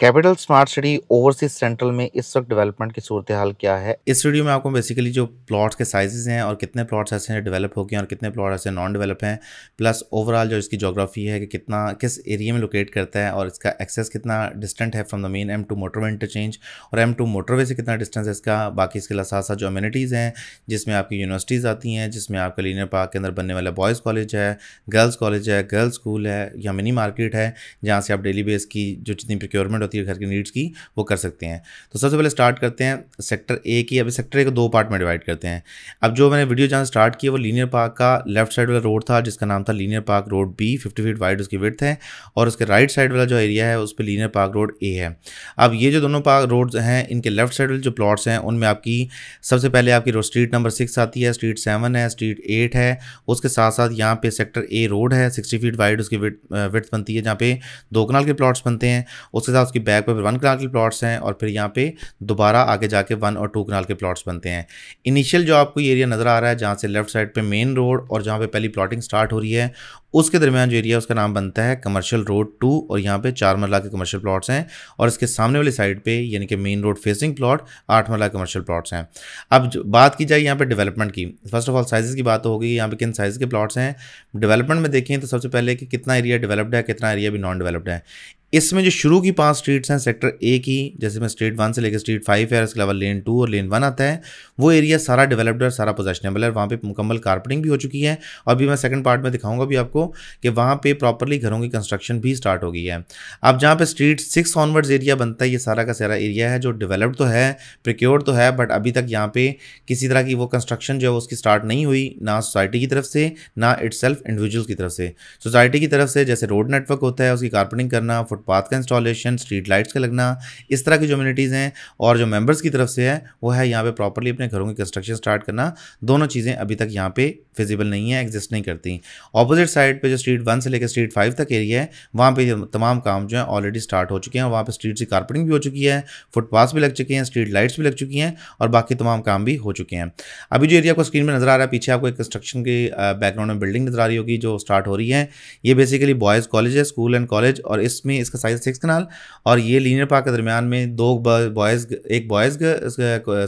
capital smart city overseas central में इस वक्त डेवलपमेंट की सूरत हाल क्या है इस वीडियो में आपको बेसिकली जो प्लॉट्स के साइजेस हैं और कितने प्लॉट्स ऐसे हैं डेवलप हो गए और कितने प्लॉट ऐसे नॉन डेवलप हैं प्लस ओवरऑल जो इसकी जोग्राफी है कि कितना किस एरिया में लोकेट करता है और इसका एक्सेस कितना डिस्टेंट है from the main M two motorway interchange और एम टू मोटरवे से कितना डिस्टेंस है इसका बाकी इसके साथ साथ जो अम्यूनिटीज़ हैं जिसमें आपकी यूनिवर्सिटीज़ आती हैं जिसमें आपका लीनियर पार्क के अंदर बनने वाला बॉयज़ कॉलेज है गर्ल्स कॉलेज है गर्ल्स स्कूल है या मिनी मार्केट है जहाँ से आप डेली बेस की जो जितनी प्रिक्योरमेंट जरूरत है घर की नीड्स की वो कर सकते हैं तो सबसे पहले स्टार्ट करते हैं सेक्टर ए की अभी सेक्टर ए को दो पार्ट में डिवाइड करते हैं अब जो मैंने वीडियो जहाँ स्टार्ट किया वो लीनियर पार्क का लेफ्ट साइड वाला रोड था जिसका नाम था linear park road B fifty feet wide उसकी विथ है और उसके राइट साइड वाला जो एरिया है उस पर लीनियर पार्क रोड ए है अब ये जो दोनों पार्क रोड हैं इनके लेफ्ट साइड वाले जो प्लॉट्स हैं उनमें आपकी सबसे पहले आपकी स्ट्रीट नंबर सिक्स आती है स्ट्रीट सेवन है स्ट्रीट एट है उसके साथ साथ यहाँ पे सेक्टर ए रोड है सिक्सटी फीट वाइड उसकी विथ बनती है जहाँ पे दो कनाल के प्लॉट्स बनते हैं उसके साथ उसकी की बैक पर वन कनाल के प्लॉट्स हैं और फिर यहाँ पे दोबारा आगे जाके वन और टू कनाल के प्लॉट्स बनते हैं इनिशियल जो आपको ये एरिया नज़र आ रहा है जहाँ से लेफ्ट साइड पे मेन रोड और जहाँ पे पहली प्लॉटिंग स्टार्ट हो रही है उसके दरमियान जो एरिया उसका नाम बनता है कमर्शियल रोड टू और यहाँ पे चार मरला के कमर्शियल प्लॉट्स हैं और इसके सामने वाली साइड पे यानी कि मेन रोड फेसिंग प्लॉट आठ मरला कमर्शियल प्लॉट्स हैं अब बात की जाए यहाँ पे डेवलपमेंट की फर्स्ट ऑफ ऑल साइजेस की बात तो होगी यहाँ पे किन साइज़ के प्लॉट्स हैं डेवलपमेंट में देखें तो सबसे पहले कि कितना एरिया डेवलप्ड है कितना एरिया भी नॉन डेवलप्ड है इसमें जो शुरू की पांच स्ट्रीट्स हैं सेक्टर ए की जैसे मैं स्ट्रीट वन से लेकर स्ट्रीट फाइव है इसके अलावा लेन टू और लेन वन आता है वो एरिया सारा डेवलप्ड है सारा पोजेशनेबल है वहाँ पे मुकम्मल कारपेटिंग भी हो चुकी है और भी मैं सेकंड पार्ट में दिखाऊंगा भी आपको कि वहाँ पे प्रॉपरली घरों की कंस्ट्रक्शन भी स्टार्ट हो गई है अब जहाँ पर स्ट्रीट सिक्स ऑनवर्ड्स एरिया बनता है ये सारा का सारा एरिया है जो डेवलप्ड तो है प्रिक्योर्ड तो है बट अभी तक यहाँ पर किसी तरह की वो कंस्ट्रक्शन जो है उसकी स्टार्ट नहीं हुई ना सोसाइटी की तरफ से ना इट्स इंडिविजुअल की तरफ से सोसाइटी की तरफ से जैसे रोड नेटवर्क होता है उसकी कारपेटिंग करना फुटपाथ का इंस्टॉलेशन स्ट्रीट लाइट्स का लगना इस तरह की जो अम्यूनिटीज़ हैं और जो मेम्बर्स की तरफ से है वो है यहाँ पर प्रॉपरली अपने घरों की कंस्ट्रक्शन स्टार्ट करना दोनों चीज़ें अभी तक यहाँ पे फिजिबल नहीं है एग्जिस्ट नहीं करती ऑपोजिट साइड पर जो स्ट्रीट वन से लेकर स्ट्रीट फाइव तक एरिया है वहाँ पर तमाम काम जो है ऑलरेडी स्टार्ट हो चुके हैं और वहाँ पर स्ट्रीट से कारपेटिंग भी हो चुकी है फुटपाथ भी लग चुके हैं स्ट्रीट लाइट्स भी लग चुकी हैं और बाकी तमाम काम भी हो चुके हैं अभी जो एरिया आपको स्क्रीन में नज़र आ रहा है पीछे आपको एक कंस्ट्रक्शन के बैकग्राउंड में बिल्डिंग नज़र आ रही होगी जो स्टार्ट हो रही है ये बेसिकली बॉयज़ कॉलेज है स्कूल एंड कॉलेज और इसमें इस इसका साइज सिक्स कनाल और ये लीनियर पार्क के दरमियान में दो बॉयज़ एक बॉयज़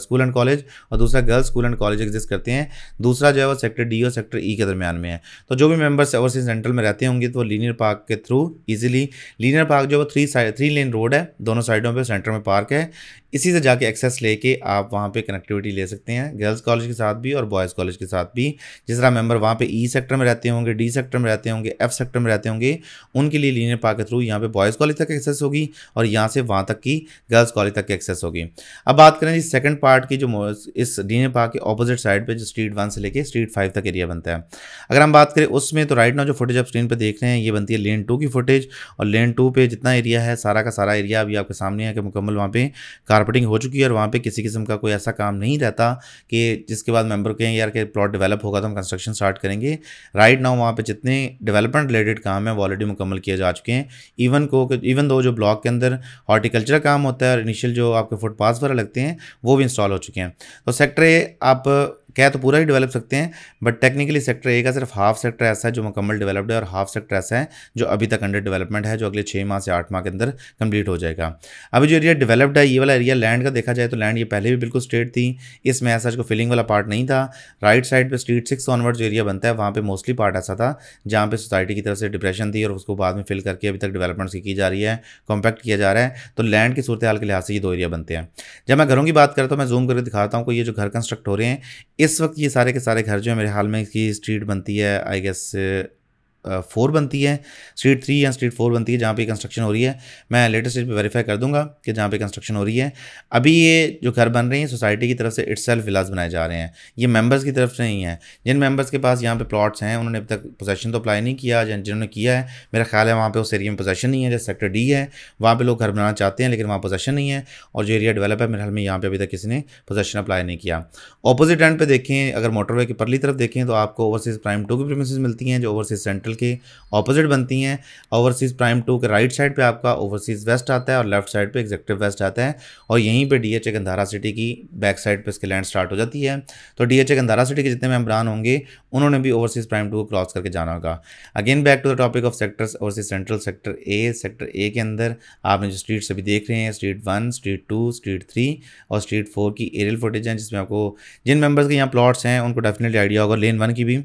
स्कूल एंड कॉलेज और दूसरा girls school and college exist करते हैं दूसरा जो है वो सेक्टर डी और सेक्टर ई e के दरमियान में है तो जो भी मेम्बर्स ओवरसीज सेंट्रल में रहते होंगे तो वो लीनियर पार्क के थ्रू ईजिली लीनियर पार्क जो है वो three side three lane road है दोनों साइडों पर सेंटर में पार्क है इसी से जाके एक्सेस लेके आप वहाँ पे कनेक्टिविटी ले सकते हैं गर्ल्स कॉलेज के साथ भी और बॉयज़ कॉलेज के साथ भी जिस तरह मेंबर वहाँ पे ई e सेक्टर में रहते होंगे डी सेक्टर में रहते होंगे एफ सेक्टर में रहते होंगे उनके लिए लीनियर पार्क के थ्रू यहाँ पे बॉयज़ बॉयज़ कॉलेज तक एक्सेस होगी और यहाँ से वहाँ तक की गर्ल्स कॉलेज तक एक्सेस होगी अब बात करें जी सेकंड पार्ट की जो इस डीन पार्क के ऑपोजिट साइड पे जो स्ट्रीट वन से लेके स्ट्रीट फाइव तक एरिया बनता है अगर हम बात करें उसमें तो राइट ना जो फुटेज आप स्क्रीन पर देख रहे हैं ये बनती है लेन टू की फुटेज और लेन टू पर जितना एरिया है सारा का सारा एरिया अभी आपके सामने है कि मुकम्मल वहाँ पर कारपेटिंग हो चुकी है और वहाँ पर किसी किस्म का कोई ऐसा काम नहीं रहता कि जिसके बाद मेंबर कहें यार के प्लॉट डेवलप होगा तो हम कंस्ट्रक्शन स्टार्ट करेंगे राइट नाउ वहाँ पर जितने डेवलपमेंट रिलेटेड काम है वो ऑलरेडी मुकम्मल किए जा चुके हैं इवन को दो इवन दो जो ब्लॉक के अंदर हॉर्टिकल्चर काम होता है और इनिशियल जो आपके फुटपाथ वगैरह लगते हैं वो भी इंस्टॉल हो चुके हैं तो सेक्टर ए आप क्या तो पूरा ही डेवलप सकते हैं बट टेक्निकली सेक्टर ए का सिर्फ हाफ सेक्टर ऐसा है जो मुकम्मल डेवलप्ड है और हाफ सेक्टर ऐसा है जो अभी तक अंडर डेवलपमेंट है जो अगले छः माह से आठ माह के अंदर कंप्लीट हो जाएगा अभी जो एरिया डेवलप्ड है ये वाला एरिया लैंड का देखा जाए तो लैंड ये पहले भी बिल्कुल स्ट्रेट थी इसमें ऐसा जो फिलिंग वाला पार्ट नहीं था राइट साइड पर स्ट्रीट सिक्स ऑनवर्ड जो एरिया बनता है वहाँ पर मोस्टली पार्ट ऐसा था जहाँ पर सोसाइटी की तरफ से डिप्रेशन थी और उसको बाद में फिल करके अभी तक डेवलपमेंट की जा रही है कॉम्पैक्ट किया जा रहा है तो लैंड की सूरत हाल के लिहाज से ये दो एरिया बनते हैं जब मैं घरों की बात करता हूँ मैं जूम करके दिखाता हूँ कि ये जो घर कंस्ट्रक्ट हो रहे हैं इस वक्त ये सारे के सारे घर जो है मेरे हाल में की स्ट्रीट बनती है आई गेस फोर बनती है स्ट्रीट थ्री या स्ट्रीट फोर बनती है जहाँ पे कंस्ट्रक्शन हो रही है मैं लेटेस्ट स्टेज पे वेरीफाई कर दूंगा कि जहाँ पे कंस्ट्रक्शन हो रही है अभी ये जो घर बन रहे हैं सोसाइटी की तरफ से इट्स सेल्फ विलास बनाए जा रहे हैं ये मेंबर्स की तरफ से नहीं है जिन मेम्बर्स के पास यहाँ पे प्लाट्स हैं उन्होंने अभी तक पोजेशन तो अप्लाई नहीं किया जिन्होंने किया है मेरा ख्याल है वहाँ पर उस एरिया में पोजेशन नहीं है जैसे सेक्टर डी है वहाँ पर लोग घर बनाना चाहते हैं लेकिन वहाँ पोजेशन नहीं है और जो एरिया डेवलप है मेरे ख्याल में यहाँ पर अभी तक किसी ने पोजेशन अप्लाई नहीं किया अपोजिट एंड पर देखें अगर मोटरवे की परली तरफ देखें तो आपको ओवरसीज़ प्राइम टू की प्रोमिस मिलती हैं जो ओवरसीज सेंट्रल सर्कल के ऑपोजिट बनती हैं ओवरसीज़ प्राइम टू के राइट साइड पे आपका ओवरसीज़ वेस्ट आता है और लेफ्ट साइड पे एग्जेक्टिव वेस्ट आता है और यहीं पे डीएचए गंधारा सिटी की बैक साइड पे इसके लैंड स्टार्ट हो जाती है तो डीएचए गंधारा सिटी के जितने मेम्बरान होंगे उन्होंने भी ओवरसीज़ प्राइम टू को क्रॉस करके जाना होगा again back to the topic of sectors overseas central sector A sector A के अंदर आपने जो स्ट्रीट्स अभी देख रहे हैं street one street two street three और स्ट्रीट फोर की एरियल फुटेज हैं जिसमें आपको जिन मेम्बर्स के यहाँ प्लॉट्स हैं उनको डेफिनेटली आइडिया होगा लेन वन की भी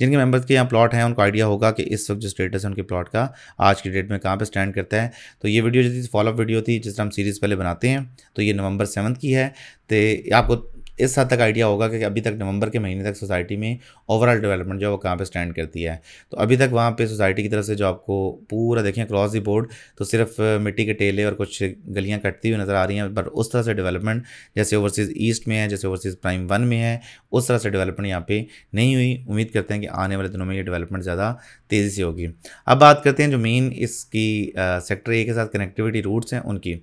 जिनके मेम्बर्स के यहाँ प्लॉट हैं उनको आइडिया होगा कि इस वक्त जो स्टेटस है उनके प्लॉट का आज की डेट में कहाँ पर स्टैंड करता है तो ये वीडियो जो थी फॉलोअप वीडियो थी जिस तरह हम सीरीज़ पहले बनाते हैं तो ये नवंबर सेवन्थ की है तो आपको इस हद तक आइडिया होगा कि अभी तक नवंबर के महीने तक सोसाइटी में ओवरऑल डेवलपमेंट जो है वो कहाँ पे स्टैंड करती है तो अभी तक वहाँ पे सोसाइटी की तरफ से जो आपको पूरा देखें क्रॉस दी बोर्ड तो सिर्फ मिट्टी के टेले और कुछ गलियाँ कटती हुई नज़र आ रही हैं पर उस तरह से डेवलपमेंट जैसे ओवरसीज़ ईस्ट में है जैसे ओवरसीज़ प्राइम वन में है उस तरह से डेवलपमेंट यहाँ पर नहीं हुई उम्मीद करते हैं कि आने वाले दिनों में ये डेवलपमेंट ज़्यादा तेज़ी से होगी अब बात करते हैं जो मेन इसकी आ, सेक्टर ए के साथ कनेक्टिविटी रूट्स हैं उनकी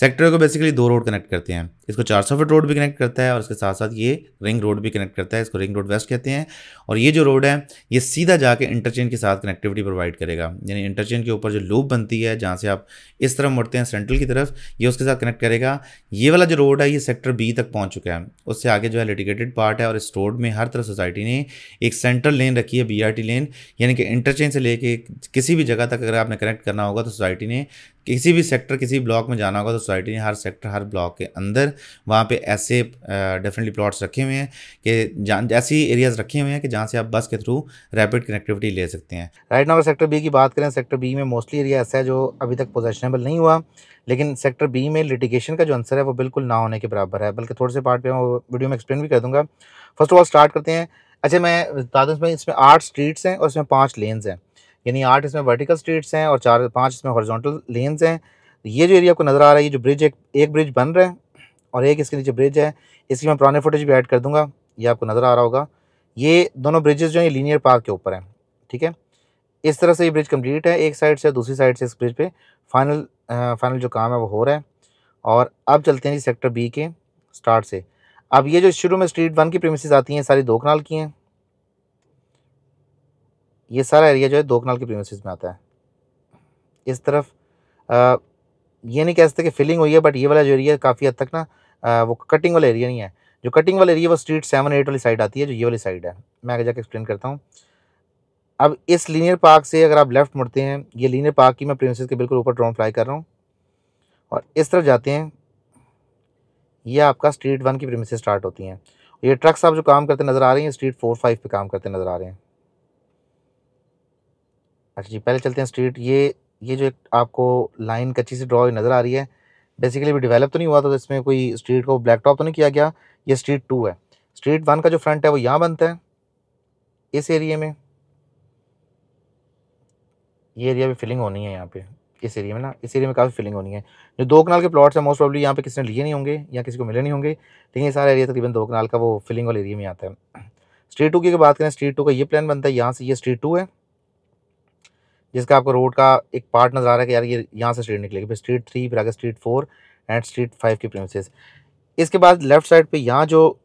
सेक्टर ए को बेसिकली दो रोड कनेक्ट करते हैं इसको चार सौ फीट रोड भी कनेक्ट करता है और इसके साथ साथ ये रिंग रोड भी कनेक्ट करता है इसको रिंग रोड वेस्ट कहते हैं और ये जो रोड है ये सीधा जाके इंटरचेंज के साथ कनेक्टिविटी प्रोवाइड करेगा यानी इंटरचेंज के ऊपर जो लूप बनती है जहाँ से आप इस तरफ मुड़ते हैं सेंट्रल की तरफ ये उसके साथ कनेक्ट करेगा ये वाला जो रोड है ये सेक्टर बी तक पहुँच चुका है उससे आगे जो है लिटिगेटेड पार्ट है और इस रोड में हर तरफ सोसाइटी ने एक सेंट्रल लेन रखी है बी लेन यानी कि इंटरचेंज से लेके किसी भी जगह तक अगर आपने कनेक्ट करना होगा तो सोसाइटी ने किसी भी सेक्टर किसी ब्लॉक में जाना होगा तो सोसाइटी ने हर सेक्टर हर ब्लॉक के अंदर वहाँ पे ऐसे डेफिनेटली प्लॉट्स रखे हुए हैं कि ऐसी एरियाज रखे हुए हैं कि जहाँ से आप बस के थ्रू रैपिड कनेक्टिविटी ले सकते हैं राइट नाउ सेक्टर बी की बात करें सेक्टर बी में मोस्टली एरिया ऐसा है जो अभी तक पोजेशनेबल नहीं हुआ लेकिन सेक्टर बी में लिटिगेशन का जो आंसर है वो बिल्कुल ना होने के बराबर है बल्कि थोड़े से पार्ट पे मैं वीडियो में एक्सप्लेन भी कर दूँगा फर्स्ट ऑफ ऑल स्टार्ट करते हैं अच्छा मैं बता दूँ इसमें इसमें आठ स्ट्रीट्स हैं और इसमें पाँच लेन्स हैं यानी आठ इसमें वर्टिकल स्ट्रीट्स हैं और चार पाँच इसमें हॉरिजॉन्टल लेन्स हैं ये जो एरिया आपको नज़र आ रहा है ये जो ब्रिज एक एक ब्रिज बन रहा है और एक इसके नीचे ब्रिज है इसकी मैं पुराने फुटेज भी ऐड कर दूंगा ये आपको नज़र आ रहा होगा ये दोनों ब्रिजेस जो हैं लीनियर पार्क के ऊपर हैं ठीक है इस तरह से ये ब्रिज कंप्लीट है एक साइड से दूसरी साइड से इस ब्रिज पे फाइनल आ, फाइनल जो काम है वो हो रहा है और अब चलते हैं जी सेक्टर बी के स्टार्ट से अब ये जो शुरू में स्ट्रीट वन की प्रेमिस आती हैं सारी दो कनाल की हैं ये सारा एरिया जो है दो कनाल की प्रेमिस में आता है इस तरफ आ, ये नहीं कह सकते कि फिलिंग हुई है बट ये वाला जो एरिया काफ़ी हद तक ना वो कटिंग वाला एरिया नहीं है जो कटिंग वाला एरिया वो स्ट्रीट सेवन एट वाली साइड आती है जो ये वाली साइड है मैं आगे जाकर एक्सप्लेन करता हूँ अब इस लीनियर पार्क से अगर आप लेफ़्ट मुड़ते हैं ये लीनियर पार्क की मैं प्रिंसेस के बिल्कुल ऊपर ड्रोन फ्लाई कर रहा हूँ और इस तरफ जाते हैं ये आपका स्ट्रीट वन की प्रेमिस स्टार्ट होती हैं ये ट्रक्स आप जो काम करते नज़र आ रहे हैं स्ट्रीट फोर फाइव पे काम करते नज़र आ रहे हैं अच्छा जी पहले चलते हैं स्ट्रीट ये ये जो एक आपको लाइन कच्ची सी ड्रॉ नज़र आ रही है बेसिकली भी डेवलप तो नहीं हुआ था तो इसमें कोई स्ट्रीट को ब्लैक टॉप तो नहीं किया गया ये स्ट्रीट टू है स्ट्रीट वन का जो फ्रंट है वो यहाँ बनता है इस एरिए में ये एरिया भी फिलिंग होनी है यहाँ पे इस एरिया में ना इस एरिया में काफ़ी फिलिंग होनी है जो दो कनाल के प्लॉट्स हैं मोस्ट प्रॉब्ली यहाँ पे किसी ने लिए नहीं होंगे या किसी को मिले नहीं होंगे लेकिन ये सारा एरिया तकरीबन दो कनाल का वो फिलिंग वाले एरिया में आता है स्ट्रीट टू की बात करें स्ट्रीट टू का ये प्लान बनता है यहाँ से ये स्ट्रीट टू है जिसका आपको रोड का एक पार्ट नज़र आ रहा है कि यार ये यहाँ से स्ट्रीट निकलेगी फिर स्ट्रीट थ्री फिर आगे street four and street five की प्रेमिसेस इसके बाद लेफ़्ट साइड पर यहाँ जो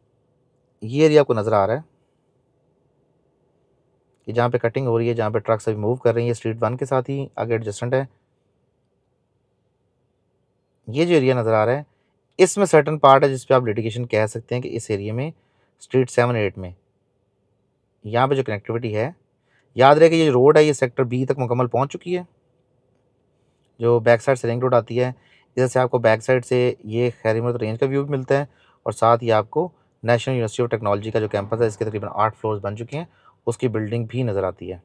ये एरिया आपको नज़र आ रहा है कि जहाँ पे कटिंग हो रही है जहाँ पे ट्रक्स अभी मूव कर रही है स्ट्रीट वन के साथ ही आगे एडजस्टेंट है ये जो एरिया नज़र आ रहा है इसमें सर्टन पार्ट है जिस पर आप लिटिगेशन कह सकते हैं कि इस एरिया में स्ट्रीट सेवन एट में यहाँ पे जो कनेक्टिविटी है याद रहे कि ये रोड है ये सेक्टर बी तक मुकम्मल पहुँच चुकी है जो बैक साइड से रिंग रोड आती है इधर से आपको बैक साइड से ये खैरिम रेंज का व्यू भी मिलता है और साथ ही आपको नेशनल यूनिवर्सिटी ऑफ टेक्नोलॉजी का जो कैंपस है इसके तकरीबन आठ फ्लोर्स बन चुके हैं उसकी बिल्डिंग भी नज़र आती है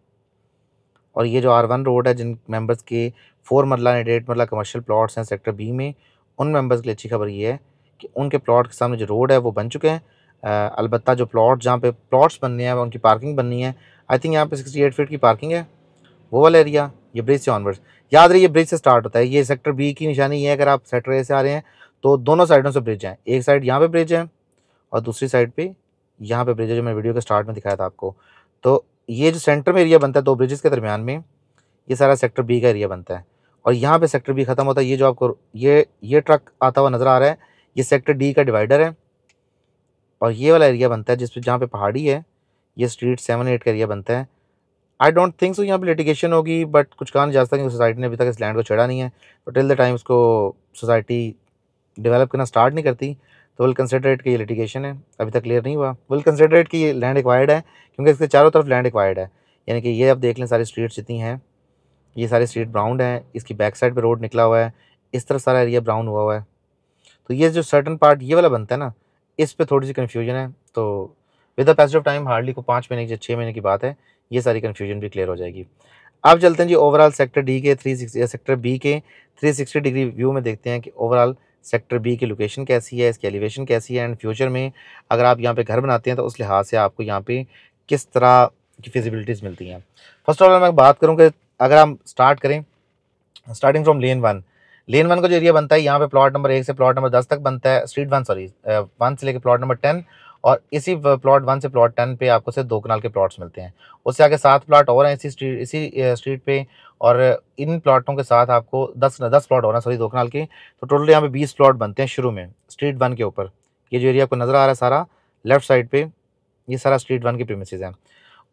और ये जो आर वन रोड है जिन मेंबर्स के four marla and eight marla commercial plots हैं सेक्टर बी में उन मेंबर्स के लिए अच्छी खबर ये है कि उनके प्लॉट के सामने जो रोड है वो बन चुके हैं अलबत्ता जो प्लॉट जहाँ पे प्लॉट्स बनने हैं उनकी पार्किंग बननी है आई थिंक यहाँ पे सिक्सटी एट फीट की पार्किंग है वो वाला एरिया ये ब्रिज से ऑनवर्ड्स याद रही ये ब्रिज से स्टार्ट होता है ये सेक्टर बी की निशानी है अगर आप सेक्टर ए से आ रहे हैं तो दोनों साइडों से ब्रिज हैं एक साइड यहाँ पे ब्रिज है और दूसरी साइड पे यहाँ पे ब्रिज है जो मैंने वीडियो के स्टार्ट में दिखाया था आपको तो ये जो सेंटर में एरिया बनता है दो ब्रिजेस के दरमियान में ये सारा सेक्टर बी का एरिया बनता है और यहाँ पे सेक्टर बी ख़त्म होता है ये जो आपको ये ये ट्रक आता हुआ नज़र आ रहा है ये सेक्टर डी का डिवाइडर है और ये वाला एरिया बनता है जिस पर जहाँ पे पहाड़ी है ये स्ट्रीट सेवन एट का एरिया बनता है आई डोंट थिंक सो यहाँ पे लिटिगेशन होगी बट कुछ कहा जाता जा सकता क्योंकि सोसाइटी ने अभी तक इस लैंड को छेड़ा नहीं है टिल द टाइम उसको सोसाइटी डेवलप करना स्टार्ट नहीं करती तो विल कंसिडरेट कि ये लिटिगेशन है अभी तक क्लियर नहीं हुआ विल कंसिडरेट कि ये लैंड एक्वायर्ड है क्योंकि इसके चारों तरफ लैंड एक्वायर्ड है यानी कि ये आप देख लें सारी स्ट्रीट्स जितनी हैं ये सारी स्ट्रीट ब्राउन है इसकी बैक साइड पर रोड निकला हुआ है इस तरफ सारा एरिया ब्राउन हुआ हुआ है तो ये जो सर्टन पार्ट ये वाला बनता है ना इस पर थोड़ी सी कन्फ्यूजन है तो with the passage of time hardly को पाँच महीने की छः महीने की बात है ये सारी कन्फ्यूजन भी क्लियर हो जाएगी अब चलते हैं जी ओवरऑल सेक्टर डी के थ्री सिक्सटी सेक्टर बी के थ्री सिक्सटी डिग्री व्यू में देखते हैं कि ओवरऑल सेक्टर बी की लोकेशन कैसी है इसकी एलिवेशन कैसी है एंड फ्यूचर में अगर आप यहाँ पे घर बनाते हैं तो उस लिहाज से आपको यहाँ पे किस तरह की फिजिबिलिटीज़ मिलती हैं फर्स्ट ऑफ ऑल मैं बात करूँ कि अगर हम स्टार्ट करें starting from lane one lane one का जो एरिया बनता है यहाँ पे प्लॉट नंबर एक से प्लॉट नंबर दस तक बनता है स्ट्रीट वन सॉरी वन से लेकर प्लाट नंबर टेन और इसी प्लॉट वन से प्लॉट टेन पे आपको सिर्फ दो कनाल के प्लॉट्स मिलते हैं उससे आगे सात प्लॉट और हैं इसी स्ट्रीट इसी स्ट्रीट पे और इन प्लॉटों के साथ आपको दस दस प्लॉट और हैं सॉरी दो कनाल के तो टोटल यहाँ पे बीस प्लॉट बनते हैं शुरू में स्ट्रीट वन के ऊपर ये जो एरिया आपको नज़र आ रहा है सारा लेफ्ट साइड पर ये सारा स्ट्रीट वन के प्रेमिसज हैं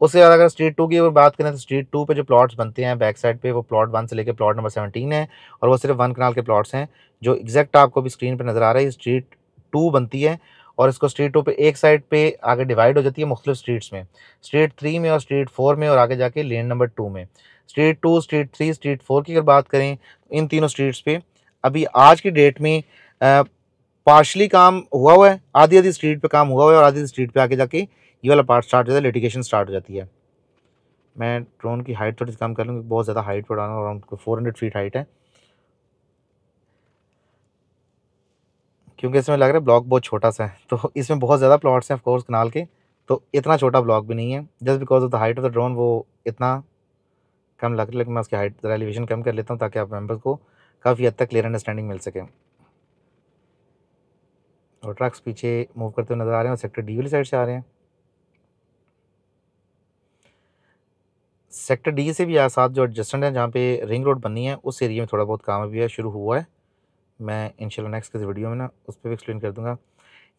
उसके बाद अगर स्ट्रीट टू की अगर बात करें तो स्ट्रीट टू पे जो प्लॉट्स बनते हैं बैक साइड पे वो प्लॉट वन से लेकर प्लॉट नंबर सेवनटीन है और वो सिर्फ वन कनाल के प्लॉट्स हैं जो एग्जैक्ट आपको भी स्क्रीन पर नज़र आ रहा है स्ट्रीट टू बनती है और इसको स्ट्रीटों पे एक साइड पे आगे डिवाइड हो जाती है मुख्तलिफ स्ट्रीट्स में स्ट्रीट थ्री में और स्ट्रीट फोर में और आगे जाके लेन नंबर टू में street two street three street four की अगर बात करें इन तीनों स्ट्रीट्स पे अभी आज की डेट में पार्शली काम हुआ हुआ है आधी आधी स्ट्रीट पर काम हुआ हुआ है और आधी आधी स्ट्रीट पर आगे जाके ये वाला पार्ट स्टार्ट हो जाता है लिटिगेशन स्टार्ट हो जाती है मैं ड्रोन की हाइट थोड़ी कम कर लूँगी बहुत ज़्यादा हाइट पर around four hundred feet height है क्योंकि इसमें लग रहा है ब्लॉक बहुत छोटा सा है तो इसमें बहुत ज़्यादा प्लॉट्स हैं ऑफकोर्स कनाल के तो इतना छोटा ब्लॉक भी नहीं है just because of the height of the drone वो इतना कम लग रहा है लेकिन मैं उसकी हाइट ज़रा एलिवेशन कम कर लेता हूँ ताकि आप मेम्बर को काफ़ी हद तक क्लियर अंडरस्टैंडिंग मिल सके और ट्रक्स पीछे मूव करते हुए नज़र आ रहे हैं और सेक्टर डी वाली साइड से आ रहे हैं सेक्टर डी से भी साथ जो एडजस्टेंट है जहाँ पे रिंग रोड बननी है उस एरिया में थोड़ा बहुत काम अभी है शुरू हुआ है मैं इनशाला नेक्स्ट किसी वीडियो में ना उस पर भी एक्सप्लेन कर दूंगा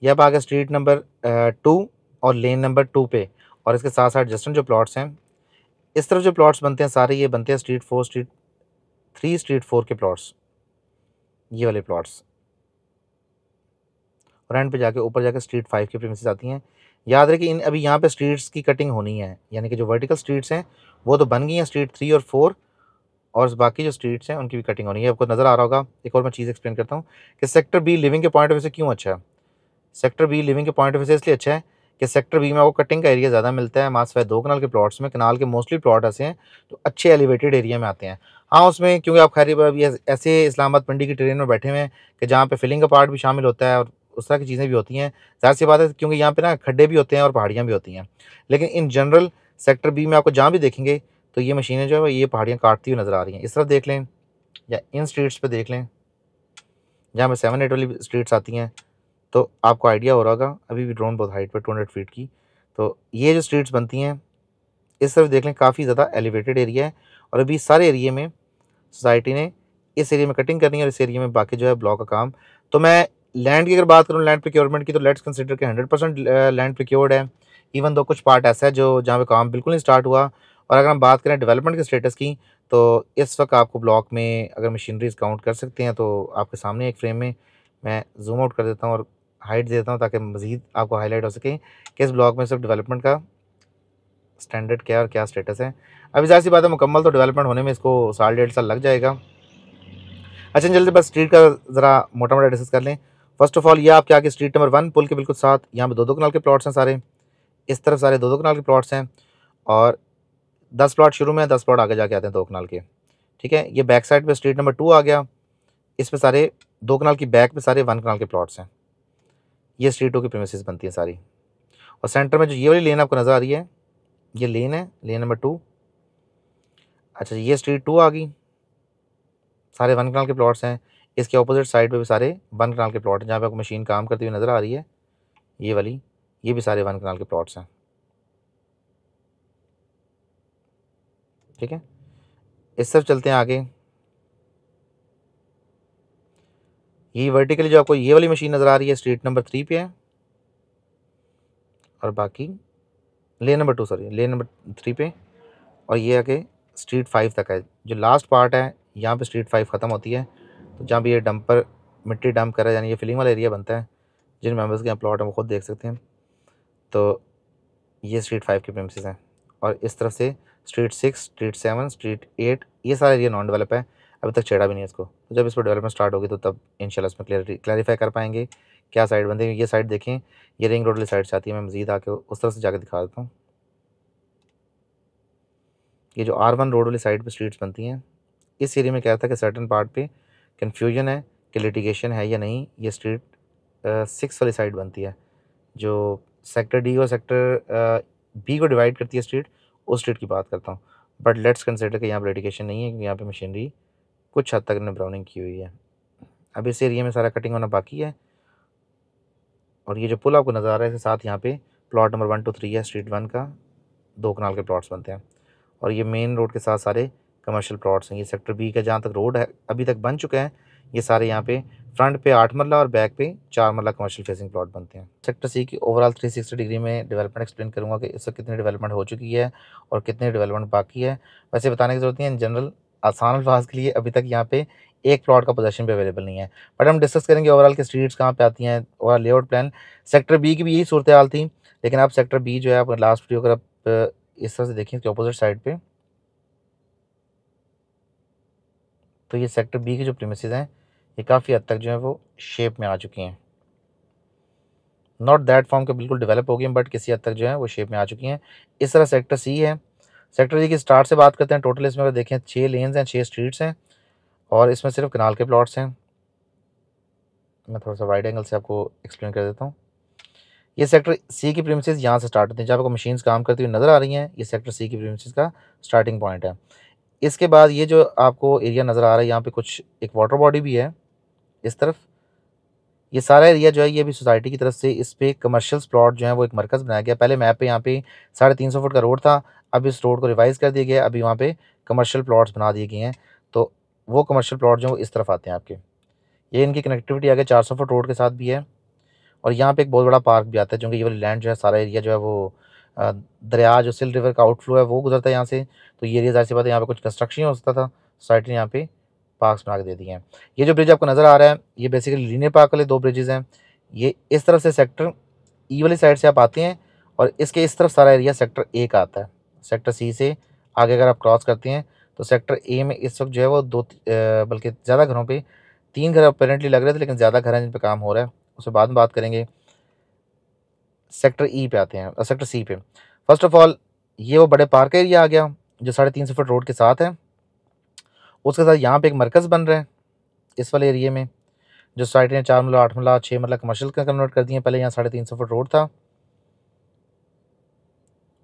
यह आप आगे स्ट्रीट नंबर टू और लेन नंबर टू पे और इसके साथ साथ जस्टन जो प्लॉट्स हैं इस तरफ जो प्लॉट्स बनते हैं सारे ये बनते हैं street four street three street four के प्लॉट्स ये वाले प्लॉट्स और एंड पे जाके ऊपर जाके स्ट्रीट फाइव की प्रेमिस आती हैं याद रहे कि इन अभी यहाँ पे स्ट्रीट्स की कटिंग होनी है यानी कि जो वर्टिकल स्ट्रीट्स हैं वो तो बन गई हैं स्ट्रीट थ्री और फोर और बाकी जो स्ट्रीट्स हैं उनकी भी कटिंग होनी है आपको नज़र आ रहा होगा एक और मैं चीज़ एक्सप्लेन करता हूँ कि सेक्टर बी लिविंग के पॉइंट ऑफ व्यू से क्यों अच्छा है सेक्टर बी लिविंग के पॉइंट ऑफ व्यू से इसलिए अच्छा है कि सेक्टर बी में आपको कटिंग का एरिया ज़्यादा मिलता है मास दो कनाल के प्लाट्स में कनाल के मोस्टली प्लाट ऐसे हैं तो अच्छे एलिवेटेड एरिया में आते हैं हाँ उसमें क्योंकि आप खैर अभी ऐसे इस्लामाबाद मंडी की ट्रेन में बैठे हुए हैं कि जहाँ पर फिलिंग का पार्ट भी शामिल होता है और उस तरह की चीज़ें भी होती हैं ज़ाहिर सी बात है क्योंकि यहाँ पे ना खड्डे भी होते हैं और पहाड़ियाँ भी होती हैं लेकिन इन जनरल सेक्टर बी में आपको जहाँ भी देखेंगे तो ये मशीनें जो है ये पहाड़ियाँ काटती हुई नज़र आ रही हैं इस तरफ देख लें या इन स्ट्रीट्स पर देख लें जहाँ पर सेवन एट वाली स्ट्रीट्स आती हैं तो आपको आइडिया हो रहा होगा अभी भी ड्रोन बहुत हाइट पर टू हंड्रेड फीट की तो ये जो स्ट्रीट्स बनती हैं इस तरफ देख लें काफ़ी ज़्यादा एलिवेटेड एरिया है और अभी सारे एरिए में सोसाइटी ने इस एरिया में कटिंग करनी है और इस एरिया में बाकी जो है ब्लॉक का काम तो मैं लैंड की अगर बात करूँ लैंड प्रिक्योरमेंट की तो लेट्स कंसिडर के हंड्रेड परसेंट लैंड प्रिक्योर्ड है इवन दो कुछ पार्ट ऐसा है जो जहाँ पे काम बिल्कुल नहीं स्टार्ट हुआ और अगर हम बात करें डेवलपमेंट के स्टेटस की तो इस वक्त आपको ब्लॉक में अगर मशीनरीज काउंट कर सकते हैं तो आपके सामने एक फ्रेम में मैं जूम आउट कर देता हूँ और हाइट दे देता हूँ ताकि मज़ीद आपको हाईलाइट हो सके कि इस ब्लॉक में सिर्फ डेवलपमेंट का स्टैंडर्ड क्या और क्या स्टेटस है अभी जाहिर सी बात है मुकम्मल तो डेवलपमेंट होने में इसको साल डेढ़ साल लग जाएगा अच्छा जल्दी बस स्ट्रीट का ज़रा मोटा मोटा डिस्कस कर लें फर्स्ट ऑफ ऑल ये आपके आगे स्ट्रीट नंबर वन पुल के बिल्कुल साथ यहाँ पर दो दो कनाल के प्लाट्स हैं सारे इस तरफ सारे दो दो कनाल के प्लाट्स हैं और दस प्लाट शुरू में दस प्लाट आगे जाके आते हैं दो कनाल के ठीक है ये बैक साइड पे स्ट्रीट नंबर टू आ गया इस पे सारे दो कनाल की बैक पे सारे वन कनाल के प्लॉट्स हैं ये स्ट्रीट टू की प्रेमिस बनती हैं सारी और सेंटर में जो ये वाली लेन आपको नज़र आ रही है ये लेन है लेन नंबर टू अच्छा ये स्ट्रीट टू आ गई सारे वन कनाल के प्लॉट्स हैं इसके अपोजिट साइड पर भी सारे वन कनाल के प्लॉट हैं जहाँ पे आपको मशीन काम करती हुई नज़र आ रही है ये वाली ये भी सारे वन कनाल के प्लॉट्स हैं ठीक है इस तरफ चलते हैं आगे ये वर्टिकली जो आपको ये वाली मशीन नज़र आ रही है स्ट्रीट नंबर थ्री पे है और बाकी lane number two sorry lane number three पे और ये आगे स्ट्रीट फाइव तक है जो लास्ट पार्ट है यहाँ पे स्ट्रीट फाइव ख़त्म होती है तो जहाँ पर ये डंपर मिट्टी डंप करा यानी ये फिलिंग वाला एरिया बनता है जिन मेम्बर्स के यहाँ प्लॉट हैं वो खुद देख सकते हैं तो ये स्ट्रीट फाइव के प्रेमसेस हैं और इस तरफ से street six street seven street eight ये सारा एरिया नॉन डेवलप है अभी तक छेड़ा भी नहीं है इसको तो जब इस पर डेवलपमेंट स्टार्ट होगी तो तब शाला इसमें क्लियर क्लैरिफाई कर पाएंगे क्या साइड बनती है ये साइड देखें ये रिंग रोड वाली साइड से आती है मैं मजीद आके उस तरह से जाकर दिखा देता हूँ ये जो आर वन रोड वाली साइड पर स्ट्रीट्स बनती हैं इस एरिए में क्या था कि सर्टन पार्ट पे कन्फ्यूजन है कि लिटिगेशन है या नहीं ये स्ट्रीट सिक्स वाली साइड बनती है जो सेक्टर डी और सेक्टर बी को डिवाइड करती है स्ट्रीट उस डेट की बात करता हूँ बट लेट्स कंसिडर कि यहाँ पर रेडिकेशन नहीं है क्योंकि यहाँ पर मशीनरी कुछ हद तक ने ब्राउनिंग की हुई है अब इस एरिया में सारा कटिंग होना बाकी है और ये जो पुल आपको नज़र आ रहा है इसके साथ यहाँ पे plot number one two three है स्ट्रीट वन का दो कनाल के प्लॉट्स बनते हैं और ये मेन रोड के साथ सारे कमर्शियल प्लॉट्स हैं ये सेक्टर बी का जहाँ तक रोड है अभी तक बन चुका है ये सारे यहाँ पे फ्रंट पे आठ मरला और बैक पे चार मरला कमर्शियल फेसिंग प्लॉट बनते हैं सेक्टर सी की ओवरऑल 360 डिग्री में डेवलपमेंट एक्सप्लेन करूंगा कि इससे कितनी डेवलपमेंट हो चुकी है और कितनी डेवलपमेंट बाकी है वैसे बताने की ज़रूरत नहीं है इन जनरल आसान अल्फाज के लिए अभी तक यहाँ पे एक प्लॉट का पोजेशन भी अवेलेबल नहीं है बट हम डिस्कस करेंगे ओवरऑल के स्ट्रीट्स कहाँ पर आती हैं overall layout plan sector B की भी यही सूरत हाल थी लेकिन आप सेक्टर बी जो है आप लास्ट वीडियो अगर आप इस तरह से देखें कि अपोजिट साइड पर तो ये सेक्टर बी के जो प्रेमिसज हैं ये काफ़ी हद तक जो है वो शेप में आ चुकी हैं नॉट दैट फॉर्म के बिल्कुल डेवलप हो गई हैं बट किसी हद तक जो है वो शेप में आ चुकी हैं इस तरह सेक्टर सी है सेक्टर जी की स्टार्ट से बात करते हैं टोटल इसमें अगर देखें छः लेन्स हैं छः स्ट्रीट्स हैं और इसमें सिर्फ कनाल के प्लॉट्स हैं मैं थोड़ा सा वाइड एंगल से आपको एक्सप्लेन कर देता हूँ ये सेक्टर सी की प्रीमिसेस यहाँ से स्टार्ट होती हैं जहाँ आपको मशीन्स काम करती हुई नज़र आ रही हैं ये सेक्टर सी की प्रीमिसेस का स्टार्टिंग पॉइंट है इसके बाद ये जो आपको एरिया नज़र आ रहा है यहाँ पे कुछ एक वाटर बॉडी भी है इस तरफ ये सारा एरिया जो है ये भी सोसाइटी की तरफ से इस पर कमर्शियल प्लॉट जो है वो एक मरकज़ बनाया गया पहले मैप पे यहाँ पे साढ़े तीन सौ फुट का रोड था अब इस रोड को रिवाइज़ कर दिया गया अभी वहाँ पे कमर्शियल प्लॉट्स बना दिए गए हैं तो वो कमर्शियल प्लॉट जो है वो इस तरफ आते हैं आपके ये इनकी कनेक्टिविटी आगे चार सौ फुट रोड के साथ भी है और यहाँ पर एक बहुत बड़ा पार्क भी आता है क्योंकि ये वाली लैंड जो है सारा एरिया जो है वो दरिया जो सिल रिवर का आउटफ्लो है वो गुजरता है यहाँ से तो ये एरिया जाहिर सी बात है यहाँ पर कुछ कंस्ट्रक्शन हो सकता था सोसाइटी ने यहाँ पर पार्क बना के दे दिए हैं ये जो ब्रिज आपको नज़र आ रहा है ये बेसिकली लीनियर पार्क वाले दो ब्रिजेज़ हैं ये इस तरफ से सेक्टर ई e वाली साइड से आप आते हैं और इसके इस तरफ सारा एरिया सेक्टर ए का आता है सेक्टर सी से आगे अगर आप क्रॉस करते हैं तो सेक्टर ए में इस वक्त जो है वो दो बल्कि ज़्यादा घरों पर तीन घर अपेरेंटली लग रहे थे लेकिन ज़्यादा घर हैं जिन पर काम हो रहा है उसके बाद में बात करेंगे सेक्टर ई e पे आते हैं और सेक्टर सी पे फर्स्ट ऑफ ऑल ये वो बड़े पार्क एरिया आ गया जो साढ़े तीन सौ फुट रोड के साथ है उसके साथ यहाँ पे एक मरकज़ बन रहा है इस वाले एरिए में जो साइड ने चार मिला मतलब आठ मिला छः मरला कमर्शल का कन्वर्ट कर दिए पहले यहाँ साढ़े तीन सौ फुट रोड था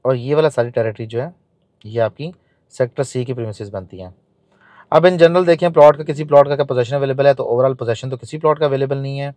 और ये वाला सारी टेरेटरी जो है ये आपकी सेक्टर सी की प्रीमिस बनती हैं अब इन जनरल देखें प्लॉट का किसी प्लॉट का, का पोजेशन अवेलेबल है तो ओवरऑल पोजेशन तो किसी प्लॉट का अवेलेबल नहीं है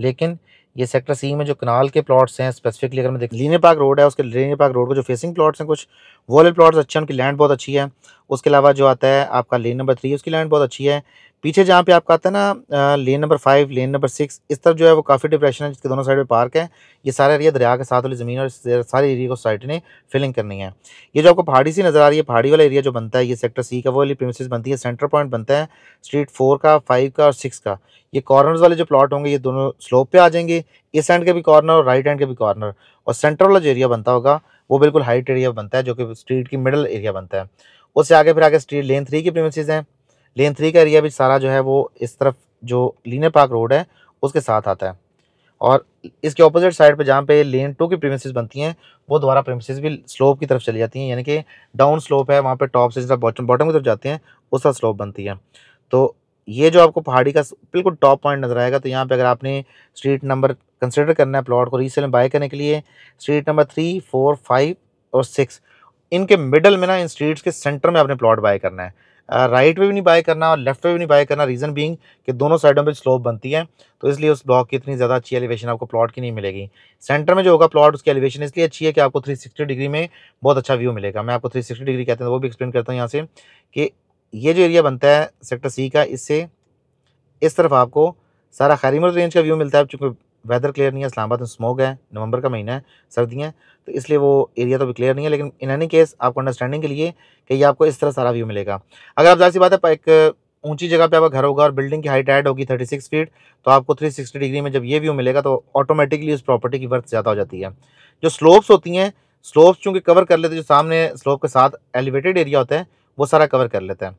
लेकिन ये सेक्टर सी में जो कनाल के प्लॉट्स हैं स्पेसिफिकली अगर मैं देख लीनियर पार्क रोड है उसके लीनियर पार्क रोड को जो फेसिंग प्लॉट्स हैं कुछ वो वाले प्लॉट्स अच्छे हैं उनकी लैंड बहुत अच्छी है उसके अलावा जो आता है आपका लेन नंबर थ्री उसकी लैंड बहुत अच्छी है पीछे जहाँ पे आपका आता है ना lane number five lane number six इस तरफ जो है वो काफ़ी डिप्रेशन है जिसके दोनों साइड पे पार्क है ये सारा एरिया दरिया के साथ वाली ज़मीन और सारे एरिया को सोसाइटी ने फिलिंग करनी है ये जो आपको पहाड़ी सी नज़र आ रही है पहाड़ी वाला एरिया जो बनता है ये सेक्टर सी का वो वाली प्रेमिस बनती है सेंटर पॉइंट बनता है स्ट्रीट फोर का फाइव का और सिक्स का ये कॉर्नर वाले जो प्लॉट होंगे ये दोनों स्लोप पर आ जाएंगे इस एंड के भी कॉर्नर और राइट एंड के भी कॉर्नर और सेंटर वाला जो एरिया बनता होगा वो बिल्कुल हाइट एरिया बनता है जो कि स्ट्रीट की मिडल एरिया बनता है उससे आगे फिर आगे स्ट्रीट लेन थ्री की प्रेमिस हैं लेन थ्री का एरिया भी सारा जो है वो इस तरफ जो लीनर पार्क रोड है उसके साथ आता है और इसके ऑपोजिट साइड पे जहाँ पे लेन टू की प्रीमिसेस बनती हैं वो दोबारा प्रीमिसेस भी स्लोप की तरफ चली जाती हैं यानी कि डाउन स्लोप है वहाँ पे टॉप से जिस बॉटम बॉटम की तरफ जाते हैं उसका स्लोप बनती है तो ये जो आपको पहाड़ी का बिल्कुल टॉप पॉइंट नज़र आएगा तो यहाँ पे अगर आपने स्ट्रीट नंबर कंसिडर करना है प्लॉट को रीसेल में बाय करने के लिए street number three four five और सिक्स इनके मिडल में ना इन स्ट्रीट्स के सेंटर में आपने प्लॉट बाय करना है राइट वे भी नहीं बाय करना और लेफ्ट पे भी नहीं बाय करना रीज़न बीइंग कि दोनों साइडों पे स्लोप बनती है तो इसलिए उस ब्लॉक की इतनी ज़्यादा अच्छी एलिवेशन आपको प्लॉट की नहीं मिलेगी सेंटर में जो होगा प्लॉट उसकी एलिवेशन इसलिए अच्छी है कि आपको 360 डिग्री में बहुत अच्छा व्यू मिलेगा मैं आपको थ्री डिग्री कहते हैं वो भी एक्सप्लेन करता हूँ यहाँ से कि ये जो एरिया बनता है सेक्टर सी का इससे इस तरफ आपको सारा खैरीमर रेंज का व्यू मिलता है चूँकि वेदर क्लियर नहीं है इस्लामाबाद में स्मोक है नवंबर का महीना है सर्दियाँ तो इसलिए वो एरिया तो भी क्लियर नहीं है लेकिन इन एनी केस आपको अंडरस्टैंडिंग के लिए कि ये आपको इस तरह सारा व्यू मिलेगा अगर आप जैसी बात है एक ऊंची जगह पे आपका घर होगा और बिल्डिंग की हाइट ऐड होगी 36 फीट तो आपको 360 डिग्री में जब ये व्यू मिलेगा तो ऑटोमेटिकली उस प्रॉपर्टी की वर्थ ज़्यादा हो जाती है जो स्लोप्स होती हैं स्लोप्स चूँकि कवर कर लेते हैं जो सामने स्लोप के साथ एलिवेटेड एरिया होता है वो सारा कवर कर लेते हैं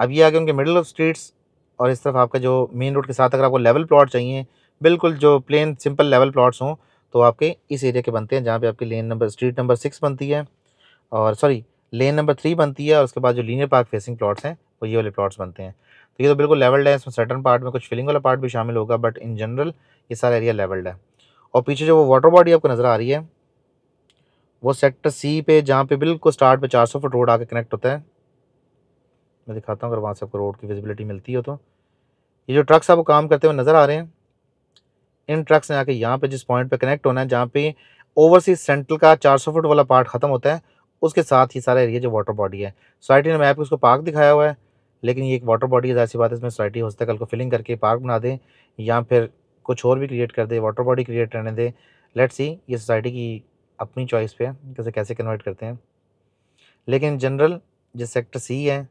अब ये आगे उनके मिडल ऑफ स्ट्रीट्स और इस तरफ आपका जो मेन रोड के साथ अगर आपको लेवल प्लॉट चाहिए बिल्कुल जो प्लेन सिंपल लेवल प्लॉट्स हों तो आपके इस एरिया के बनते हैं जहाँ पे आपकी lane number street number six बनती है और सॉरी लेन नंबर थ्री बनती है और उसके बाद जो लीनियर पार्क फेसिंग प्लॉट्स हैं वो ये वाले प्लॉट्स बनते हैं तो ये तो बिल्कुल लेवल्ड है इसमें सर्टन पार्ट में कुछ फिलिंग वाला पार्ट भी शामिल होगा बट इन जनरल ये सारा एरिया लेवल्ड है और पीछे जो वो वाटर बॉडी आपको नज़र आ रही है वो सेक्टर सी पे जहाँ पे बिल्कुल स्टार्ट पे 400 फुट रोड आके कनेक्ट होता है मैं दिखाता हूँ अगर वहाँ से आपको रोड की विजिबिलिटी मिलती हो तो ये जो ट्रक्स आपको काम करते हुए नज़र आ रहे हैं इन ट्रक्स ने आके यहाँ पे जिस पॉइंट पे कनेक्ट होना है जहाँ पे ओवरसीज सेंट्रल का 400 फुट वाला पार्ट ख़त्म होता है उसके साथ ही सारा एरिया जो वाटर बॉडी है सोसाइटी ने मैप उसको पार्क दिखाया हुआ है लेकिन ये एक वाटर बॉडी है बात है इसमें सोसाइटी हो सकता है कल को फिलिंग करके पार्क बना दें या फिर कुछ और भी क्रिएट कर दे वाटर बॉडी क्रिएट करने दें लेट्स सी ये सोसाइटी की अपनी चॉइस पर कैसे कैसे कन्वर्ट करते हैं लेकिन जनरल जिस सेक्टर सी है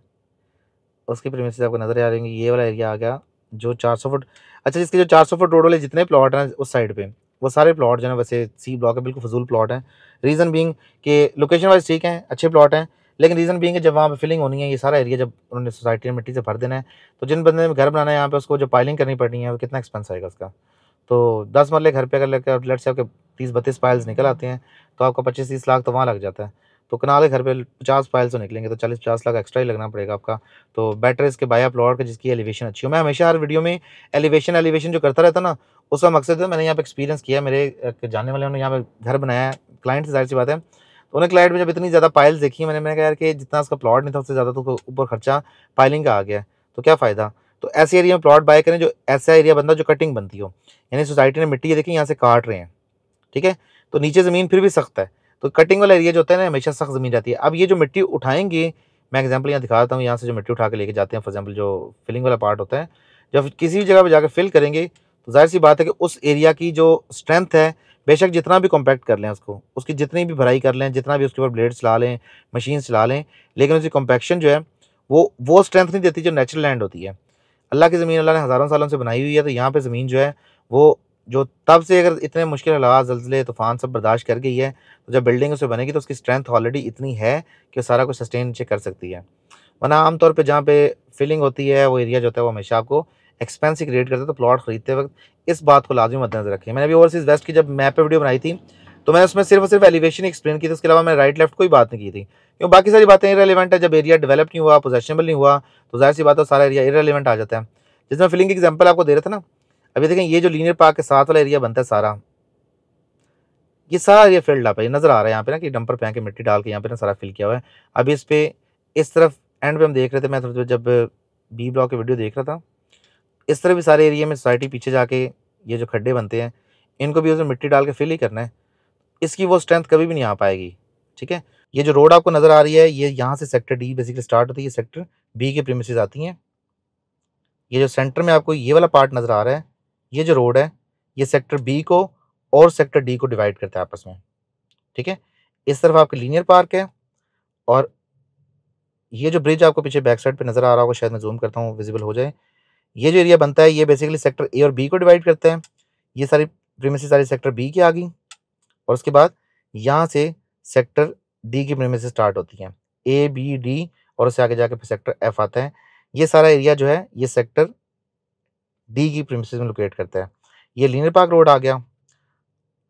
उसकी प्रेमिस आपको नजर आ रही होंगी ये वाला एरिया आ गया जो चार सौ फुट अच्छा इसके जो चार सौ फुट रोड वाले जितने प्लॉट हैं उस साइड पे वो सारे प्लॉट जो है वैसे सी ब्लॉक है बिल्कुल फजूल प्लॉट हैं रीज़न बींग के लोकेशन वाइज ठीक हैं अच्छे प्लॉट हैं लेकिन रीज़न बींग जब वहाँ पे फिलिंग होनी है ये सारा एरिया जब उन्होंने सोसाइटी में मिट्टी से भर देना है तो जिन बंदे ने घर बनाना है यहाँ पे उसको जो पाइलिंग करनी पड़नी है वो कितना एक्सपेंस आएगा उसका तो दस मरले घर पर अगर लेकर लेट से आपके तीस बत्तीस पाइल्स निकल आते हैं तो आपका पच्चीस तीस लाख तो वहाँ लग जाता है तो कनाल के घर पे पचास फाइल से तो निकलेंगे तो चालीस पचास लाख एक्स्ट्रा ही लगना पड़ेगा आपका तो बेटर इसके बाय प्लॉट का जिसकी एलिवेशन अच्छी हो मैं हमेशा हर वीडियो में एलिवेशन एलिवेशन जो करता रहता ना उसका मकसद है मैंने यहाँ पे एक्सपीरियंस किया मेरे जाने वाले उन्होंने यहाँ पे घर बनाया है क्लाइंट से जाहिर सी बात है तो उन्हें क्लाइंट में जब इतनी ज़्यादा पाइल्स देखी मैंने मैंने कहा यार कि जितना उसका प्लॉट नहीं था उससे ज़्यादा तो ऊपर खर्चा पाइलिंग का आ गया तो क्या फ़ायदा तो ऐसे एरिया में प्लॉट बाय करें जो ऐसा एरिया बनता जो कटिंग बनती हो यानी सोसाइटी ने मिट्टी ये देखी यहाँ से काट रहे हैं ठीक है तो नीचे ज़मीन फिर भी सख्त है तो कटिंग वाला एरिया जो होता है ना हमेशा सख्त ज़मीन रहती है अब ये जो मिट्टी उठाएंगे मैं एग्जाम्पल यहाँ दिखाता हूँ यहाँ से जो मिट्टी उठा के लेके जाते हैं फॉर एग्जाम्पल जो फिलिंग वाला पार्ट होता है जब किसी भी जगह पर जाकर फिल करेंगे तो जाहिर सी बात है कि उस एरिया की जो स्ट्रेंथ है बेशक जितना भी कॉम्पैक्ट कर लें उसको उसकी जितनी भी भराई कर लें जितना भी उसके ऊपर ब्लेड चला लें मशीन चला लें लेकिन उसकी कॉम्पैक्शन जो है वो वो स्ट्रेंथ नहीं देती जो नेचुरल लैंड होती है अल्लाह की ज़मीन अल्लाह ने हज़ारों सालों से बनाई हुई है तो यहाँ पर ज़मीन जो है वो जो तब से अगर इतने मुश्किल हालात जल्जले तूफ़ान सब बर्दाश्त कर गई है तो जब बिल्डिंग उसे बनेगी तो उसकी स्ट्रेंथ ऑलरेडी इतनी है कि सारा कुछ सस्टेन कर सकती है वरना आमतौर पर जहाँ पे फिलिंग होती है वो एरिया जो होता है वो हमेशा आपको एक्सपेंसिव क्रिएट करता है तो प्लॉट खरीदते वक्त इस बात को लाजमी मद्देनजर रखें मैंने अभी ओवरसीज़ वेस्ट की जब मैप पर वीडियो बनाई थी तो मैंने उसमें सिर्फ और सिर्फ एलिवेशन एक्सप्लेन की थी उसके अलावा मैंने राइट लेफ्ट कोई बात नहीं की थी क्यों बाकी सारी बातें इरेलीवेंट है जब एरिया डेवलप नहीं हुआ पोजेशनबल नहीं हुआ तो जाहिर सी बात है सारा एरिया इरेलीवेंट आ जाता है जिसमें फिलिंग एग्जाम्पल आपको दे रहा था ना अभी देखें ये जो लीनियर पार्क के साथ वाला एरिया बनता है सारा ये सारा एरिया फिल्ड आप नज़र आ रहा है यहाँ पे ना कि डंपर फेंक के मिट्टी डाल के यहाँ पे ना सारा फिल किया हुआ है अभी इस पर इस तरफ एंड पे हम देख रहे थे मैं थोड़ी जब बी ब्लॉक की वीडियो देख रहा था इस तरह भी सारे एरिया में सोसाइटी पीछे जाके ये जो खड्डे बनते हैं इनको भी उसमें मिट्टी डाल के फिल ही करना है इसकी वो स्ट्रेंथ कभी भी नहीं आ पाएगी ठीक है ये जो रोड आपको नज़र आ रही है ये यहाँ से सेक्टर डी बेसिकली स्टार्ट होती है ये सेक्टर बी के प्रीमिसेस आती हैं ये जो सेंटर में आपको ये वाला पार्ट नज़र आ रहा है ये जो रोड है ये सेक्टर बी को और सेक्टर डी को डिवाइड करता है आपस में ठीक है इस तरफ आपके लीनियर पार्क है और ये जो ब्रिज आपको पीछे बैक साइड पे नज़र आ रहा होगा शायद मैं जूम करता हूँ विजिबल हो जाए ये जो एरिया बनता है ये बेसिकली सेक्टर ए और बी को डिवाइड करता है ये सारी प्रीमिस सारी सेक्टर बी की आ गई और उसके बाद यहाँ से सेक्टर डी की प्रीमिस स्टार्ट होती हैं ए बी डी और उससे आगे जाके फिर सेक्टर एफ आता है ये सारा एरिया जो है ये सेक्टर डी की प्रिमिस में लोकेट करता है ये लीनर पार्क रोड आ गया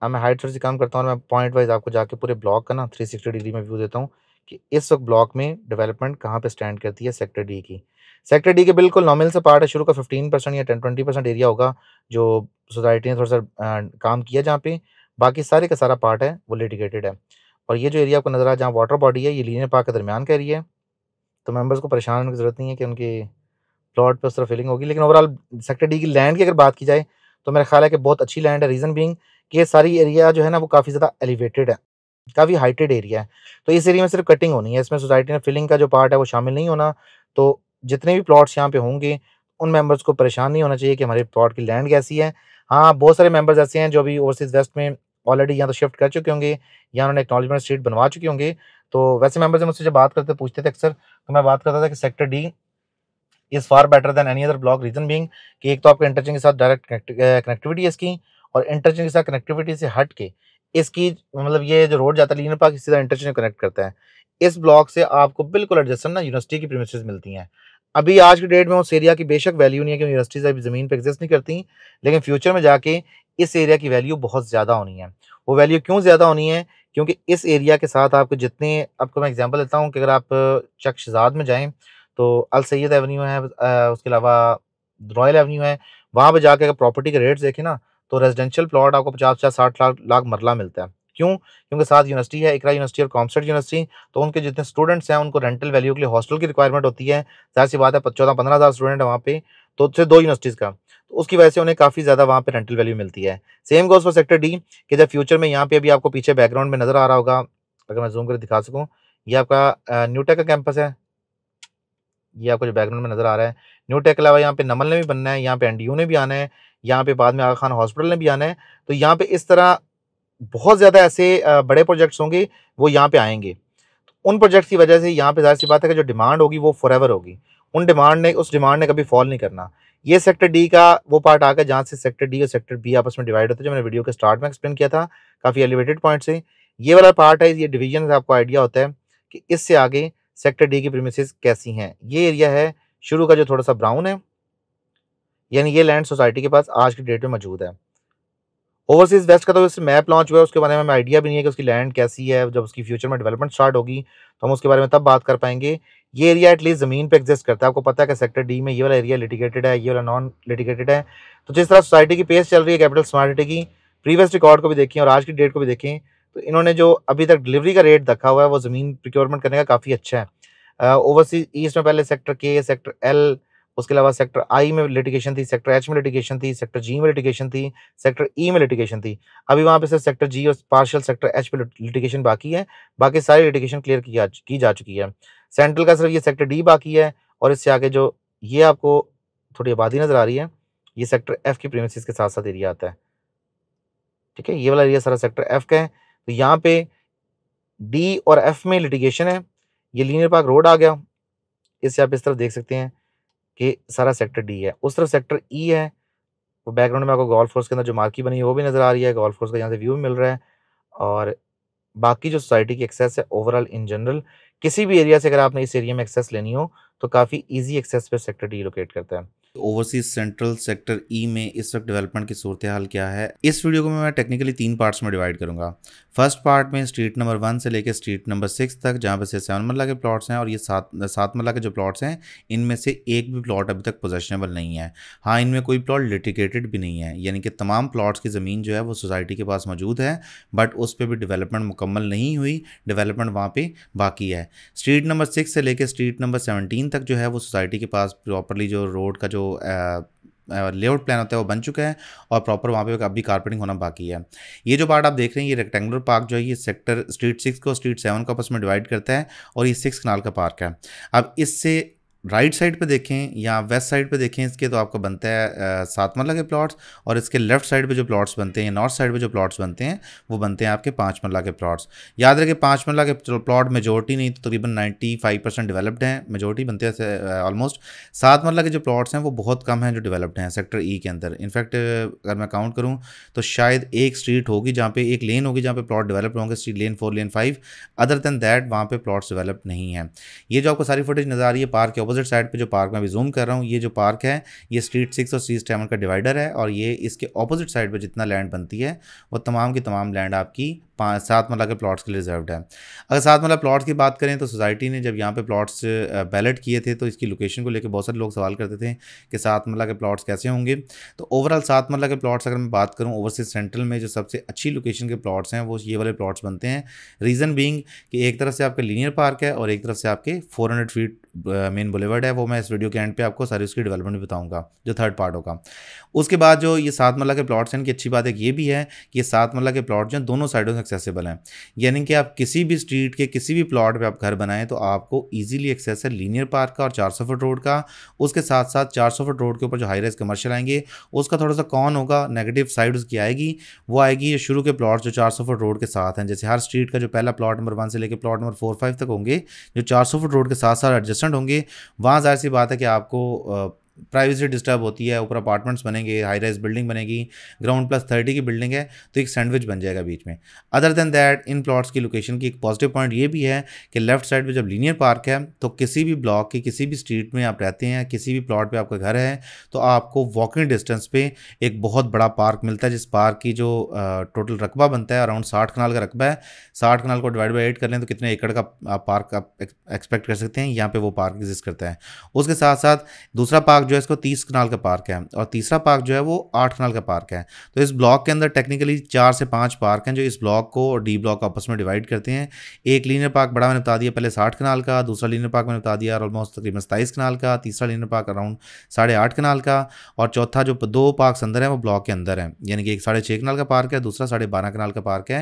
अब मैं हाइट थोड़ी सी काम करता हूँ मैं पॉइंट वाइज आपको जाके पूरे ब्लॉक का ना थ्री सिक्सटी डिग्री में व्यू देता हूँ कि इस वक्त ब्लॉक में डेवलपमेंट कहाँ पे स्टैंड करती है सेक्टर डी की सेक्टर डी के बिल्कुल नॉमिल से पार्ट है शुरू का फिफ्टीन परसेंट या टेन ट्वेंटी परसेंट एरिया होगा जो सोसाइटी ने थोड़ा सा काम किया जहाँ पे बाकी सारे का सारा पार्ट है वो लिटिगेटेड है और ये जो एरिया आपको नजर आया जहाँ वाटर बॉडी है ये लीनर पार्क के दरमियान का एरिया है तो मेम्बर्स को परेशान होने की जरूरत नहीं है कि उनके प्लॉट पे उस तरह फीलिंग होगी लेकिन ओवरऑल सेक्टर डी की लैंड की अगर बात की जाए तो मेरा ख्याल है कि बहुत अच्छी लैंड है रीज़न बींग कि ये सारी एरिया जो है ना वो काफ़ी ज़्यादा एलिवेटेड है काफ़ी हाइटेड एरिया है तो इस एरिया में सिर्फ कटिंग होनी है इसमें सोसाइटी ने फिलिंग का जो पार्ट है वो शामिल नहीं होना तो जितने भी प्लॉट्स यहाँ पे होंगे उन मेंबर्स को परेशान नहीं होना चाहिए कि हमारे प्लॉट की लैंड कैसी है हाँ बहुत सारे मेंबर्स ऐसे हैं जो अभी ओवरसीज़ वेस्ट में ऑलरेडी यहाँ तो शिफ्ट कर चुके होंगे या उन्होंने एक्नॉलेजमेंट स्ट्रीट बनवा चुके होंगे तो वैसे मेंबर्स मुझसे जब बात करते पूछते थे अक्सर तो मैं बात करता था कि sector D is far better than any other block reason being कि एक तो आपके इंटरचेंज के साथ डायरेक्ट कनेक्टिविटी है इसकी और इंटरचेंज के साथ कनेक्टिविटी से हट के इसकी मतलब ये जो रोड जाता है लीनर पार्क सीधा इंटरचेंज कनेक्ट करता है इस ब्लॉक से आपको बिल्कुल एडजस्टन ना यूनिवर्सिटी की प्रीमिसेस मिलती हैं अभी आज की डेट में उस एरिया की बेशक वैल्यू नहीं है कि यूनिवर्सिटीज़ अभी ज़मीन पर एग्जिस्ट नहीं करती लेकिन फ्यूचर में जाके इस एरिया की वैल्यू बहुत ज़्यादा होनी है वो वैल्यू क्यों ज़्यादा होनी है क्योंकि इस एरिया के साथ आपको जितने आपको मैं एग्जांपल देता हूँ कि अगर आप चक शहजाद में जाएँ तो अल सैद एवेन्यू है उसके अलावा रॉयल एवेन्यू है वहाँ पर जाके अगर प्रॉपर्टी के रेट्स देखें ना तो रेजिडेंशियल प्लॉट आपको पचास पचास साठ लाख लाख मरला मिलता है क्यों क्योंकि साथ यूनिवर्सिटी है इकरा यूनिवर्सिटी और कॉमसेट यूनिवर्सिटी तो उनके जितने स्टूडेंट्स हैं उनको रेंटल वैल्यू के लिए हॉस्टल की रिक्वायरमेंट होती है जाहिर सी बात है चौदह पंद्रह हज़ार स्टूडेंट है वहाँ पे तो सिर्फ दो यूनिवर्सिटीज़ का तो उसकी वजह से उन्हें काफ़ी ज़्यादा वहाँ पर रेंटल वैल्यू मिलती है same goes for sector D कि जब फ्यूचर में यहाँ पे अभी आपको पीछे बैकग्राउंड में नज़र आ रहा होगा अगर मैं जूम कर दिखा सकूँ ये आपका न्यूटेक का कैंपस है ये आपको जो बैकग्राउंड में नज़र आ रहा है न्यू टेक के अलावा यहाँ पे नमल ने भी बनना है यहाँ पे एनडीयू ने भी आना है यहाँ पे बाद में आगा खान हॉस्पिटल ने भी आना है तो यहाँ पे इस तरह बहुत ज़्यादा ऐसे बड़े प्रोजेक्ट्स होंगे वो यहाँ पे आएंगे तो उन प्रोजेक्ट्स की वजह से यहाँ पे जाहिर सी बात है कि जो डिमांड होगी वो फॉर होगी उन डिमांड ने उस डिमांड ने कभी फॉल नहीं करना ये सेक्टर डी का वो पार्ट आ गया जहाँ से सेक्टर डी और सेक्टर बी आपस में डिवाइड होता है जो मैंने वीडियो के स्टार्ट में एक्सप्लेन किया था काफ़ी एलिवेटेड पॉइंट से ये वाला पार्ट है ये डिवीजन आपको आइडिया होता है कि इससे आगे सेक्टर डी की प्रीमिसेस कैसी हैं ये एरिया है शुरू का जो थोड़ा सा ब्राउन है यानी ये लैंड सोसाइटी के पास आज की डेट में मौजूद है ओवरसीज वेस्ट का तो इससे मैप लॉन्च हुआ है उसके बारे में हमें आइडिया भी नहीं है कि उसकी लैंड कैसी है जब उसकी फ्यूचर में डेवलपमेंट स्टार्ट होगी तो हम उसके बारे में तब बात कर पाएंगे ये एरिया एटलीस्ट ज़मीन पे एग्जिस्ट करता है आपको पता है कि सेक्टर डी में ये वाला एरिया लिटिगेटेड है ये वाला नॉन लिटिगेटेड है तो जिस तरह सोसाइटी की पेस चल रही है कैपिटल स्मार्ट सिटी की प्रीवियस रिकॉर्ड को भी देखें और आज की डेट को भी देखें तो इन्होंने जो अभी तक डिलीवरी का रेट रखा हुआ है वो ज़मीन प्रिक्योरमेंट करने का काफ़ी अच्छा है ओवरसीज ईस्ट में पहले सेक्टर के सेक्टर एल उसके अलावा सेक्टर आई में लिटिगेशन थी सेक्टर एच में लिटिगेशन थी सेक्टर जी में लिटिगेशन थी सेक्टर ई e में लिटिगेशन थी अभी वहाँ पे सिर्फ सेक्टर जी और पार्शियल सेक्टर एच पे लिटिगेशन बाकी है बाकी सारी लिटिगेशन क्लियर की जा की जा चुकी है सेंट्रल का सिर्फ ये सेक्टर डी बाकी है और इससे आगे जो ये आपको थोड़ी आबादी नज़र आ रही है ये सेक्टर एफ की प्रीमियस के साथ साथ एरिया आता है ठीक है ये वाला एरिया सारा सेक्टर एफ का है तो यहाँ पे डी और एफ में लिटिगेशन है ये लीनियर पार्क रोड आ गया इससे आप इस तरफ देख सकते हैं कि सारा सेक्टर डी है उस तरफ सेक्टर ई e है वो बैकग्राउंड में आपको गोल्फ फोर्स के अंदर जो मार्की बनी है वो भी नज़र आ रही है गोल्फ फोर्स का यहाँ से व्यू मिल रहा है और बाकी जो सोसाइटी की एक्सेस है ओवरऑल इन जनरल किसी भी एरिया से अगर आपने इस एरिया में एक्सेस लेनी हो तो काफ़ी ईजी एक्सेस पर सेक्टर डी लोकेट करता है ओवरसीज सेंट्रल सेक्टर ई में इस वक्त डेवलपमेंट की सूरत हाल क्या है इस वीडियो को मैं टेक्निकली तीन पार्ट्स में डिवाइड करूंगा फर्स्ट पार्ट में स्ट्रीट नंबर वन से लेकर स्ट्रीट नंबर सिक्स तक जहाँ पर से सेवन मल्ला के प्लॉट्स हैं और ये सात सात मल्ला के जो प्लॉट्स हैं इनमें से एक भी प्लॉट अभी तक पोजेशनेबल नहीं है हाँ इनमें कोई प्लॉट लिटिकेटेड भी नहीं है यानी कि तमाम प्लॉट्स की ज़मीन जो है वो सोसाइटी के पास मौजूद है बट उस पर भी डिवेलपमेंट मुकम्मल नहीं हुई डिवेलपमेंट वहाँ पर बाकी है स्ट्रीट नंबर सिक्स से लेकर स्ट्रीट नंबर सेवनटीन तक जो है वो सोसाइटी के पास प्रॉपरली जो रोड का जो आ, लेआउट प्लान होता है वो बन चुका है और प्रॉपर वहाँ पे अभी कारपेटिंग होना बाकी है ये जो पार्ट आप देख रहे हैं ये रेक्टेंगुलर पार्क जो है ये सेक्टर स्ट्रीट सिक्स को स्ट्रीट सेवन को आपस में डिवाइड करता है और ये सिक्स कनाल का पार्क है अब इससे राइट साइड पे देखें या वेस्ट साइड पे देखें इसके तो आपका बनता है सात मरला के प्लॉट्स और इसके लेफ्ट साइड पे जो प्लॉट्स बनते हैं नॉर्थ साइड पे जो प्लॉट्स बनते हैं वो बनते हैं आपके पाँच मरला के प्लॉट्स याद रखें पाँच मरला के प्लॉट मेजोरिटी नहीं तो तकरीबन नाइन्टी फाइव परसेंट डेवलप्ड हैं मेजोरिटी बनते हैं ऑलमोस्ट सात मरला के जो प्लॉट्स हैं वो बहुत कम हैं जो डेवलप्ड हैं सेक्टर ई e के अंदर इनफैक्ट अगर मैं काउंट करूँ तो शायद एक स्ट्रीट होगी जहाँ पे एक लेन होगी जहाँ पे प्लॉट डेवलप होंगे street lane four lane five other than that वहाँ पर प्लॉट्स डेवलप नहीं है ये जो आपको सारी फुटेज नज़र आ रही है पार्क के अपोजिट साइड पे जो पार्क मैं भी जूम कर रहा हूँ ये जो पार्क है ये स्ट्रीट सिक्स और स्ट्रीट सेवन का डिवाइडर है और ये इसके अपोजिट साइड पर जितना लैंड बनती है वो तमाम की तमाम लैंड आपकी पाँच सात मरला के प्लॉट्स के लिए रिजर्व्ड है अगर सात मरला प्लॉट्स की बात करें तो सोसाइटी ने जब यहाँ पे प्लॉट्स बैलेट किए थे तो इसकी लोकेशन को लेकर बहुत सारे लोग सवाल करते थे कि सात मरला के प्लॉट्स कैसे होंगे तो ओवरऑल सात मरला के प्लॉट्स अगर मैं बात करूँ ओवरसीज सेंट्रल में जो सबसे अच्छी लोकेशन के प्लॉट्स हैं वो ये वाले प्लॉट्स बनते हैं रीज़न बींग कि एक तरफ से आपका लीनियर पार्क है और एक तरफ से आपके फोर फीट मेन बुलेवर्ड है वो मैं इस वीडियो के एंड पे आपको सारी उसकी डेवलपमेंट बताऊंगा जो थर्ड पार्ट होगा उसके बाद जो ये सात मल्ला के प्लॉट्स हैं इनकी अच्छी बात एक ये भी है कि ये सात मल्ला के प्लॉट जो दोनों साइडों से एक्सेसिबल हैं यानी कि आप किसी भी स्ट्रीट के किसी भी प्लॉट पर आप घर बनाएं तो आपको ईजिली एक्सेस है लीनियर पार्क का और चार फुट रोड का उसके साथ साथ चार फुट रोड के ऊपर जो हाई रेस कमर्शियल आएंगे उसका थोड़ा सा कौन होगा नेगेटिव साइड उसकी आएगी वो आएगी ये शुरू के प्लाट्स जो चार फुट रोड के साथ हैं जैसे हर स्ट्रीट का जो पहला प्लॉट नंबर वन से लेकर प्लॉट नंबर फोर फाइव तक होंगे जो चार फुट रोड के साथ साथ एडजस्ट परसेंट होंगे वहाँ जाहिर सी बात है कि आपको प्राइवेसी डिस्टर्ब होती है ऊपर अपार्टमेंट्स बनेंगे हाई राइज बिल्डिंग बनेगी ग्राउंड प्लस थर्टी की बिल्डिंग है तो एक सैंडविच बन जाएगा बीच में अदर देन दैट इन प्लॉट्स की लोकेशन की एक पॉजिटिव पॉइंट ये भी है कि लेफ्ट साइड पे जब लीनियर पार्क है तो किसी भी ब्लॉक की किसी भी स्ट्रीट में आप रहते हैं किसी भी प्लॉट पर आपका घर है तो आपको वॉकिंग डिस्टेंस पर एक बहुत बड़ा पार्क मिलता है जिस पार्क की जो टोटल रकबा बनता है अराउंड साठ कनाल का रकबा है साठ कनाल को डिवाइड बाई एट कर लें तो कितने एकड़ का पार्क आप एक्सपेक्ट कर सकते हैं यहाँ पर वो पार्क एग्जिस्ट करता है उसके साथ साथ दूसरा पार्क पार्क जो है इसको तीस कनाल का पार्क है और तीसरा पार्क जो है वो आठ कनाल का पार्क है तो इस ब्लॉक के अंदर टेक्निकली चार से पाँच पार्क हैं जो इस ब्लॉक को और डी ब्लॉक आपस में डिवाइड करते हैं एक लीनर पार्क बड़ा मैंने बता दिया पहले साठ कनाल का दूसरा लीनर पार्क मैंने बता दिया ऑलमोस्ट तकरीबन सताईस कनाल का तीसरा लीनर पार्क अराउंड साढ़े आठ कनाल का और चौथा जो दो पार्क अंदर है वो ब्लॉक के अंदर है यानी कि एक साढ़े छः कनाल का पार्क है दूसरा साढ़े बारह कनाल का पार्क है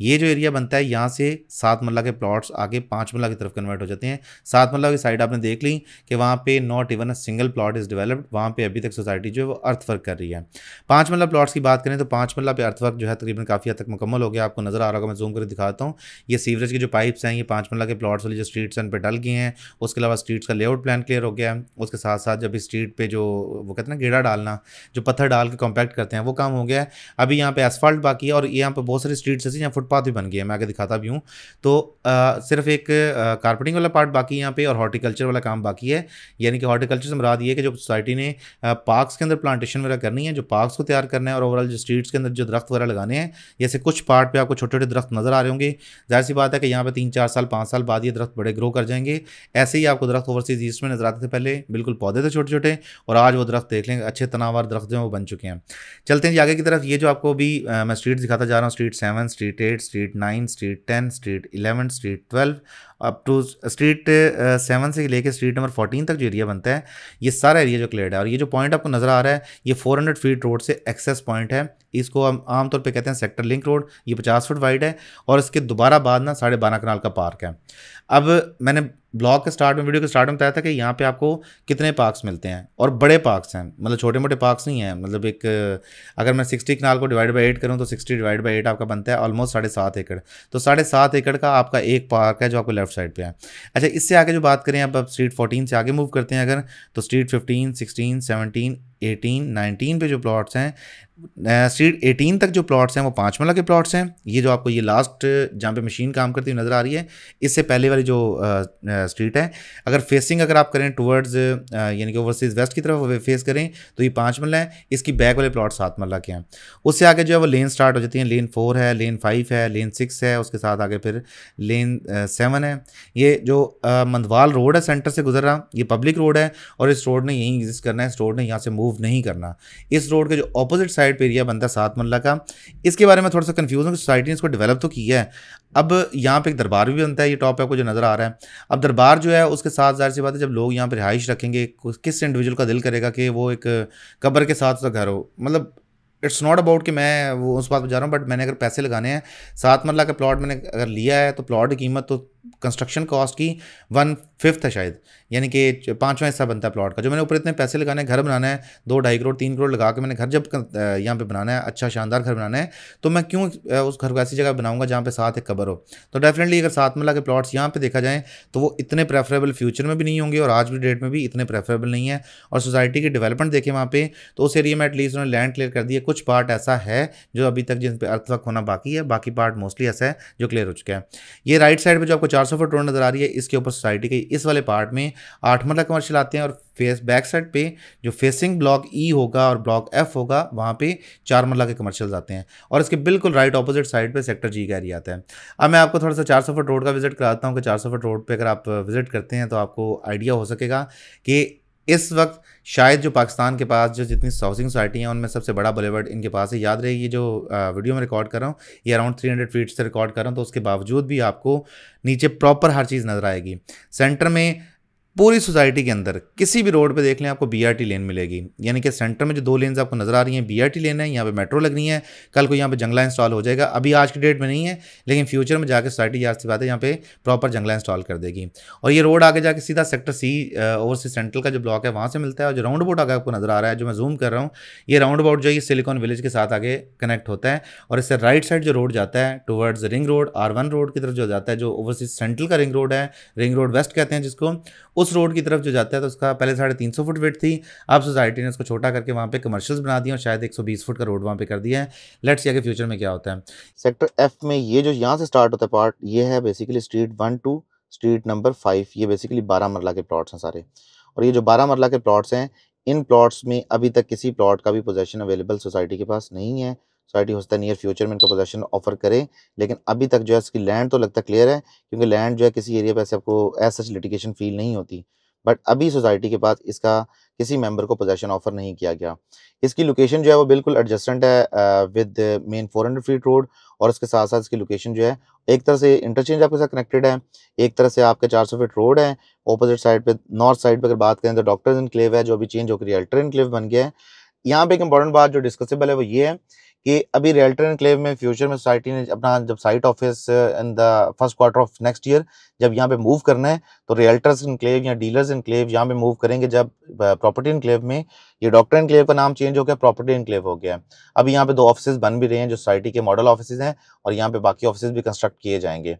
ये जो एरिया बनता है यहाँ से सात मल्ला के प्लॉट्स आगे पाँच मल्ला की तरफ कन्वर्ट हो जाते हैं सात मल्ला की साइड आपने देख ली कि वहाँ पर not even a single plot is developed वहाँ पे अभी तक सोसाइटी जो है वो अर्थवर्क कर रही है पाँच मल्ला प्लाट्स की बात करें तो पाँच मल्ला पे अर्थवर्क जो है तकरीबन काफ़ी हद तक मुकम्मल हो गया आपको नज़र आ रहा होगा मैं जूम कर दिखाता हूँ ये सीवरेज के जो पाइप्स हैं ये पाँच मल्ला के प्लाट्स वाली जो स्ट्रीट्स हैं उन पर डल गए हैं उसके अलावा स्ट्रीट्स का लेआउट प्लान क्लियर हो गया है उसके साथ साथ जब स्ट्रीट पर जो वो कहते हैं ना गेड़ा डालना जो पत्थर डाल के कॉम्पैक्ट करते हैं वो काम हो गया है अभी यहाँ पर एसफाल्ट बाकी है और यहाँ पर बहुत सारी स्ट्रीट्स ऐसी यहाँ फुटपाथ भी बन गए हैं मैं आगे दिखाता भी हूँ तो सिर्फ एक कारपेटिंग वाला पार्ट बाकी यहाँ पर और हॉर्टिकल्चर वाला काम बाकी है यानी कि हॉर्टिकल्चर से मराद ये कि जो सोसाइटी ने पार्क के अंदर प्लांटेशन वगैरह करनी है जो पार्क्स को तैयार करना है और ओवरऑल जो स्ट्रीट्स के अंदर जो दरख्त वगैरह लगाने हैं जैसे कुछ पार्ट पे आपको छोटे छोटे दरख्त नज़र आ रहे होंगे जाहिर सी बात है कि यहाँ पर तीन चार साल पाँच साल बाद ये दरख्त बड़े ग्रो कर जाएंगे ऐसे ही आपको दरख्त ओवरसीज ईस्ट में नज़र आते थे पहले बिल्कुल पौधे थे छोटे छोटे और आज वो दरख्त देख लेंगे अच्छे तनावार दरख्त जो वो बन चुके हैं चलते हैं जी आगे की तरफ ये जो आपको अभी मैं स्ट्रीट दिखाता जा रहा हूँ street seven street eight street nine street ten street eleven street twelve up to street seven से लेकर स्ट्रीट नंबर फोर्टीन तक जो एरिया बनता है ये सारा एरिया जो क्लियर है और ये जो पॉइंट आपको नजर आ रहा है ये फोर हंड्रेड फीट रोड से एक्सेस पॉइंट है इसको हम आमतौर पर कहते हैं सेक्टर लिंक रोड ये पचास फुट वाइड है और इसके दोबारा बाद ना साढ़े बारह कनाल का पार्क है अब मैंने ब्लॉग के स्टार्ट में वीडियो के स्टार्ट में बताया था कि यहाँ पे आपको कितने पार्क्स मिलते हैं और बड़े पार्क्स हैं मतलब छोटे मोटे पार्क्स नहीं हैं मतलब एक अगर मैं सिक्सटी कनाल को डिवाइड बाई एट करूँ तो सिक्सटी डिवाइड बाई एट आपका बनता है ऑलमोस्ट साढ़े सात एकड़ तो साढ़े सात एकड़ का आपका एक पार्क है जो आपको लेफ्ट साइड पर है अच्छा इससे आगे जो बात करें आप स्ट्रीट फोर्टीन से आगे मूव करते हैं अगर तो street fifteen sixteen seventeen eighteen nineteen पे जो प्लॉट्स हैं स्ट्रीट एटीन तक जो प्लॉट्स हैं वो पाँच मल्ला के प्लॉट्स हैं ये जो आपको ये लास्ट जहाँ पे मशीन काम करती हुई नज़र आ रही है इससे पहले वाली जो स्ट्रीट है अगर फेसिंग अगर आप करें टूवर्ड्स यानी कि ओवरसीज़ वेस्ट की तरफ फेस करें तो ये पाँच मल्ला है इसकी बैक वाले प्लॉट सात मल्ला के हैं उससे आगे जो है वो लेन स्टार्ट हो जाती हैं लेन फोर है लेन फाइव है लेन सिक्स है उसके साथ आगे फिर लेन सेवन है ये जो मंदवाल रोड है सेंटर से गुजर रहा ये पब्लिक रोड है और इस रोड ने यहीं एग्जिस्ट करना है इस रोड ने यहाँ से मूव मूव नहीं करना इस रोड के जो अपोजिट साइड पर एरिया बनता है सात मल्ला का इसके बारे में थोड़ा सा कन्फ्यूज हूँ कि सोसाइटी ने इसको डेवलप तो किया है अब यहाँ पे एक दरबार भी बनता है ये टॉप आपको जो नज़र आ रहा है अब दरबार जो है उसके साथ जाहिर सी बात है जब लोग यहाँ पर रिहाइश रखेंगे किस इंडिविजुअल का दिल करेगा कि वो एक कब्र के साथ उसका घर हो मतलब इट्स नॉट अबाउट कि मैं वो उस बात पर जा रहा हूँ बट मैंने अगर पैसे लगाने हैं सात मरला का प्लॉट मैंने अगर लिया है तो प्लॉट की कीमत तो कंस्ट्रक्शन कॉस्ट की वन फिफ्थ है शायद यानी कि पाँचवा हिस्सा बनता है प्लॉट का जो मैंने ऊपर इतने पैसे लगाने घर बनाना है दो ढाई करोड़ तीन करोड़ लगा के मैंने घर जब यहाँ पे बनाना है अच्छा शानदार घर बनाना है तो मैं क्यों उस घर को ऐसी जगह बनाऊंगा जहाँ पे साथ एक कबर हो तो डेफिनेटली अगर साथ में के प्लाट्स यहाँ पर देखा जाए तो वो इतने प्रेफरेबल फ्यूचर में भी नहीं होंगे और आज की डेट में भी इतने प्रेफरेबल नहीं है और सोसाइटी की डेवलपमेंट देखें वहाँ पर तो उस एरिया में एटलीस्ट उन्होंने लैंड क्लियर कर दिया कुछ पार्ट ऐसा है जो अभी तक जिन पर अर्थवक होना बाकी है बाकी पार्ट मोस्टली ऐसा है जो क्लियर हो चुका है ये राइट साइड पर जो आपको चार सौ फुट रोड नज़र आ रही है इसके ऊपर सोसाइटी के इस वाले पार्ट में आठ मरला कमर्शियल आते हैं और फेस बैक साइड पे जो फेसिंग ब्लॉक ई होगा और ब्लॉक एफ होगा वहाँ पे चार मरला के कमर्शियल आते हैं और इसके बिल्कुल राइट ऑपोजिट साइड पे सेक्टर जी का एरिया आता है अब मैं आपको थोड़ा सा चार सौ फुट रोड का विजिट कराता हूँ कि चार सौ फुट रोड पर अगर आप विजिट करते हैं तो आपको आइडिया हो सकेगा कि इस वक्त शायद जो पाकिस्तान के पास जो जितनी हाउसिंग सोसाइटी हैं उनमें सबसे बड़ा बलेवर्ड इनके पास है याद रहे ये जो वीडियो में रिकॉर्ड कर रहा हूँ ये अराउंड थ्री हंड्रेड फीट से रिकॉर्ड कर रहा हूँ तो उसके बावजूद भी आपको नीचे प्रॉपर हर चीज़ नज़र आएगी सेंटर में पूरी सोसाइटी के अंदर किसी भी रोड पे देख लें आपको बीआरटी लेन मिलेगी यानी कि सेंटर में जो दो लेन्स आपको नज़र आ रही हैं बीआरटी लेन है यहाँ पे मेट्रो लगनी है कल को यहाँ पे जंगला इंस्टॉल हो जाएगा अभी आज की डेट में नहीं है लेकिन फ्यूचर में जाकर सोसाइटी आज सी बात है यहाँ पे प्रॉपर जंगला इंस्टॉल कर देगी और ये रोड आगे जाकर सीधा सेक्टर सी ओवरसी सेंट्रल का जो ब्लॉक है वहाँ से मिलता है और जो राउंड अबाउट आगे आपको नज़र आ रहा है जो मैं जूम कर रहा हूँ ये राउंड अबाउट जो है सिलिकॉन विलेज के साथ आगे कनेक्ट होता है और इससे राइट साइड जो रोड जाता है towards ring road R road की तरफ जो जाता है जो ओवरसीज सेंट्रल का रिंग रोड है रिंग रोड वेस्ट कहते हैं जिसको उस रोड की तरफ जो जाता है तो उसका पहले साढ़े तीन सौ फुट वेट थी अब सोसाइटी ने उसको छोटा करके वहाँ पे कमर्शियल्स बना दिए और शायद एक सौ बीस फुट का रोड वहाँ पे कर दिया है लेट्स ये फ्यूचर में क्या होता है सेक्टर एफ में ये जो यहाँ से स्टार्ट होता है पार्ट ये है basically street one two street number five ये बेसिकली बारह मरला के प्लॉट्स हैं सारे और ये जो बारह मरला के प्लॉट्स हैं इन प्लॉट्स में अभी तक किसी प्लॉट का भी पोजेशन अवेलेबल सोसाइटी के पास नहीं है सोसाइटी हो सकता है नियर फ्यूचर में इनको पोजेशन ऑफर करें लेकिन अभी तक जो है इसकी लैंड तो लगता क्लियर है क्योंकि लैंड जो है किसी एरिया पर ऐसे आपको एज सच लिटिगेशन फील नहीं होती बट अभी सोसाइटी के पास इसका किसी मेंबर को पोजेशन ऑफर नहीं किया गया इसकी लोकेशन जो है वो बिल्कुल एडजस्टेंट है विद मेन 400 फीट रोड और इसके साथ साथ इसकी लोकेशन जो है एक तरह से इंटरचेंज आपके साथ कनेक्टेड है एक तरह से आपके 400 फीट रोड है ऑपोजिट साइड पे नॉर्थ साइड पे अगर बात करें तो डॉक्टर्स इनक्लेव है जो अभी चेंज होकर अल्टर इनक्लेव बन गया है यहाँ पे एक इंपॉर्टेंट बात जो डिस्कसेबल है वो ये है कि अभी रियल्टर इनक्लेव में फ्यूचर में सोसाइटी ने अपना जब site office in the first quarter of next year जब यहाँ पे मूव करना है तो रियल्टर्स इनक्लेव या डीलर्स इनक्लेव यहाँ पे मूव करेंगे जब प्रॉपर्टी इनक्लेव में ये डॉक्टर इनक्लेव का नाम चेंज हो गया प्रॉपर्टी इनक्लेव हो गया अभी यहाँ पे दो ऑफिस बन भी रहे हैं जो सोसाइटी के मॉडल ऑफिस हैं और यहाँ पे बाकी ऑफिस भी कंस्ट्रक्ट किए जाएंगे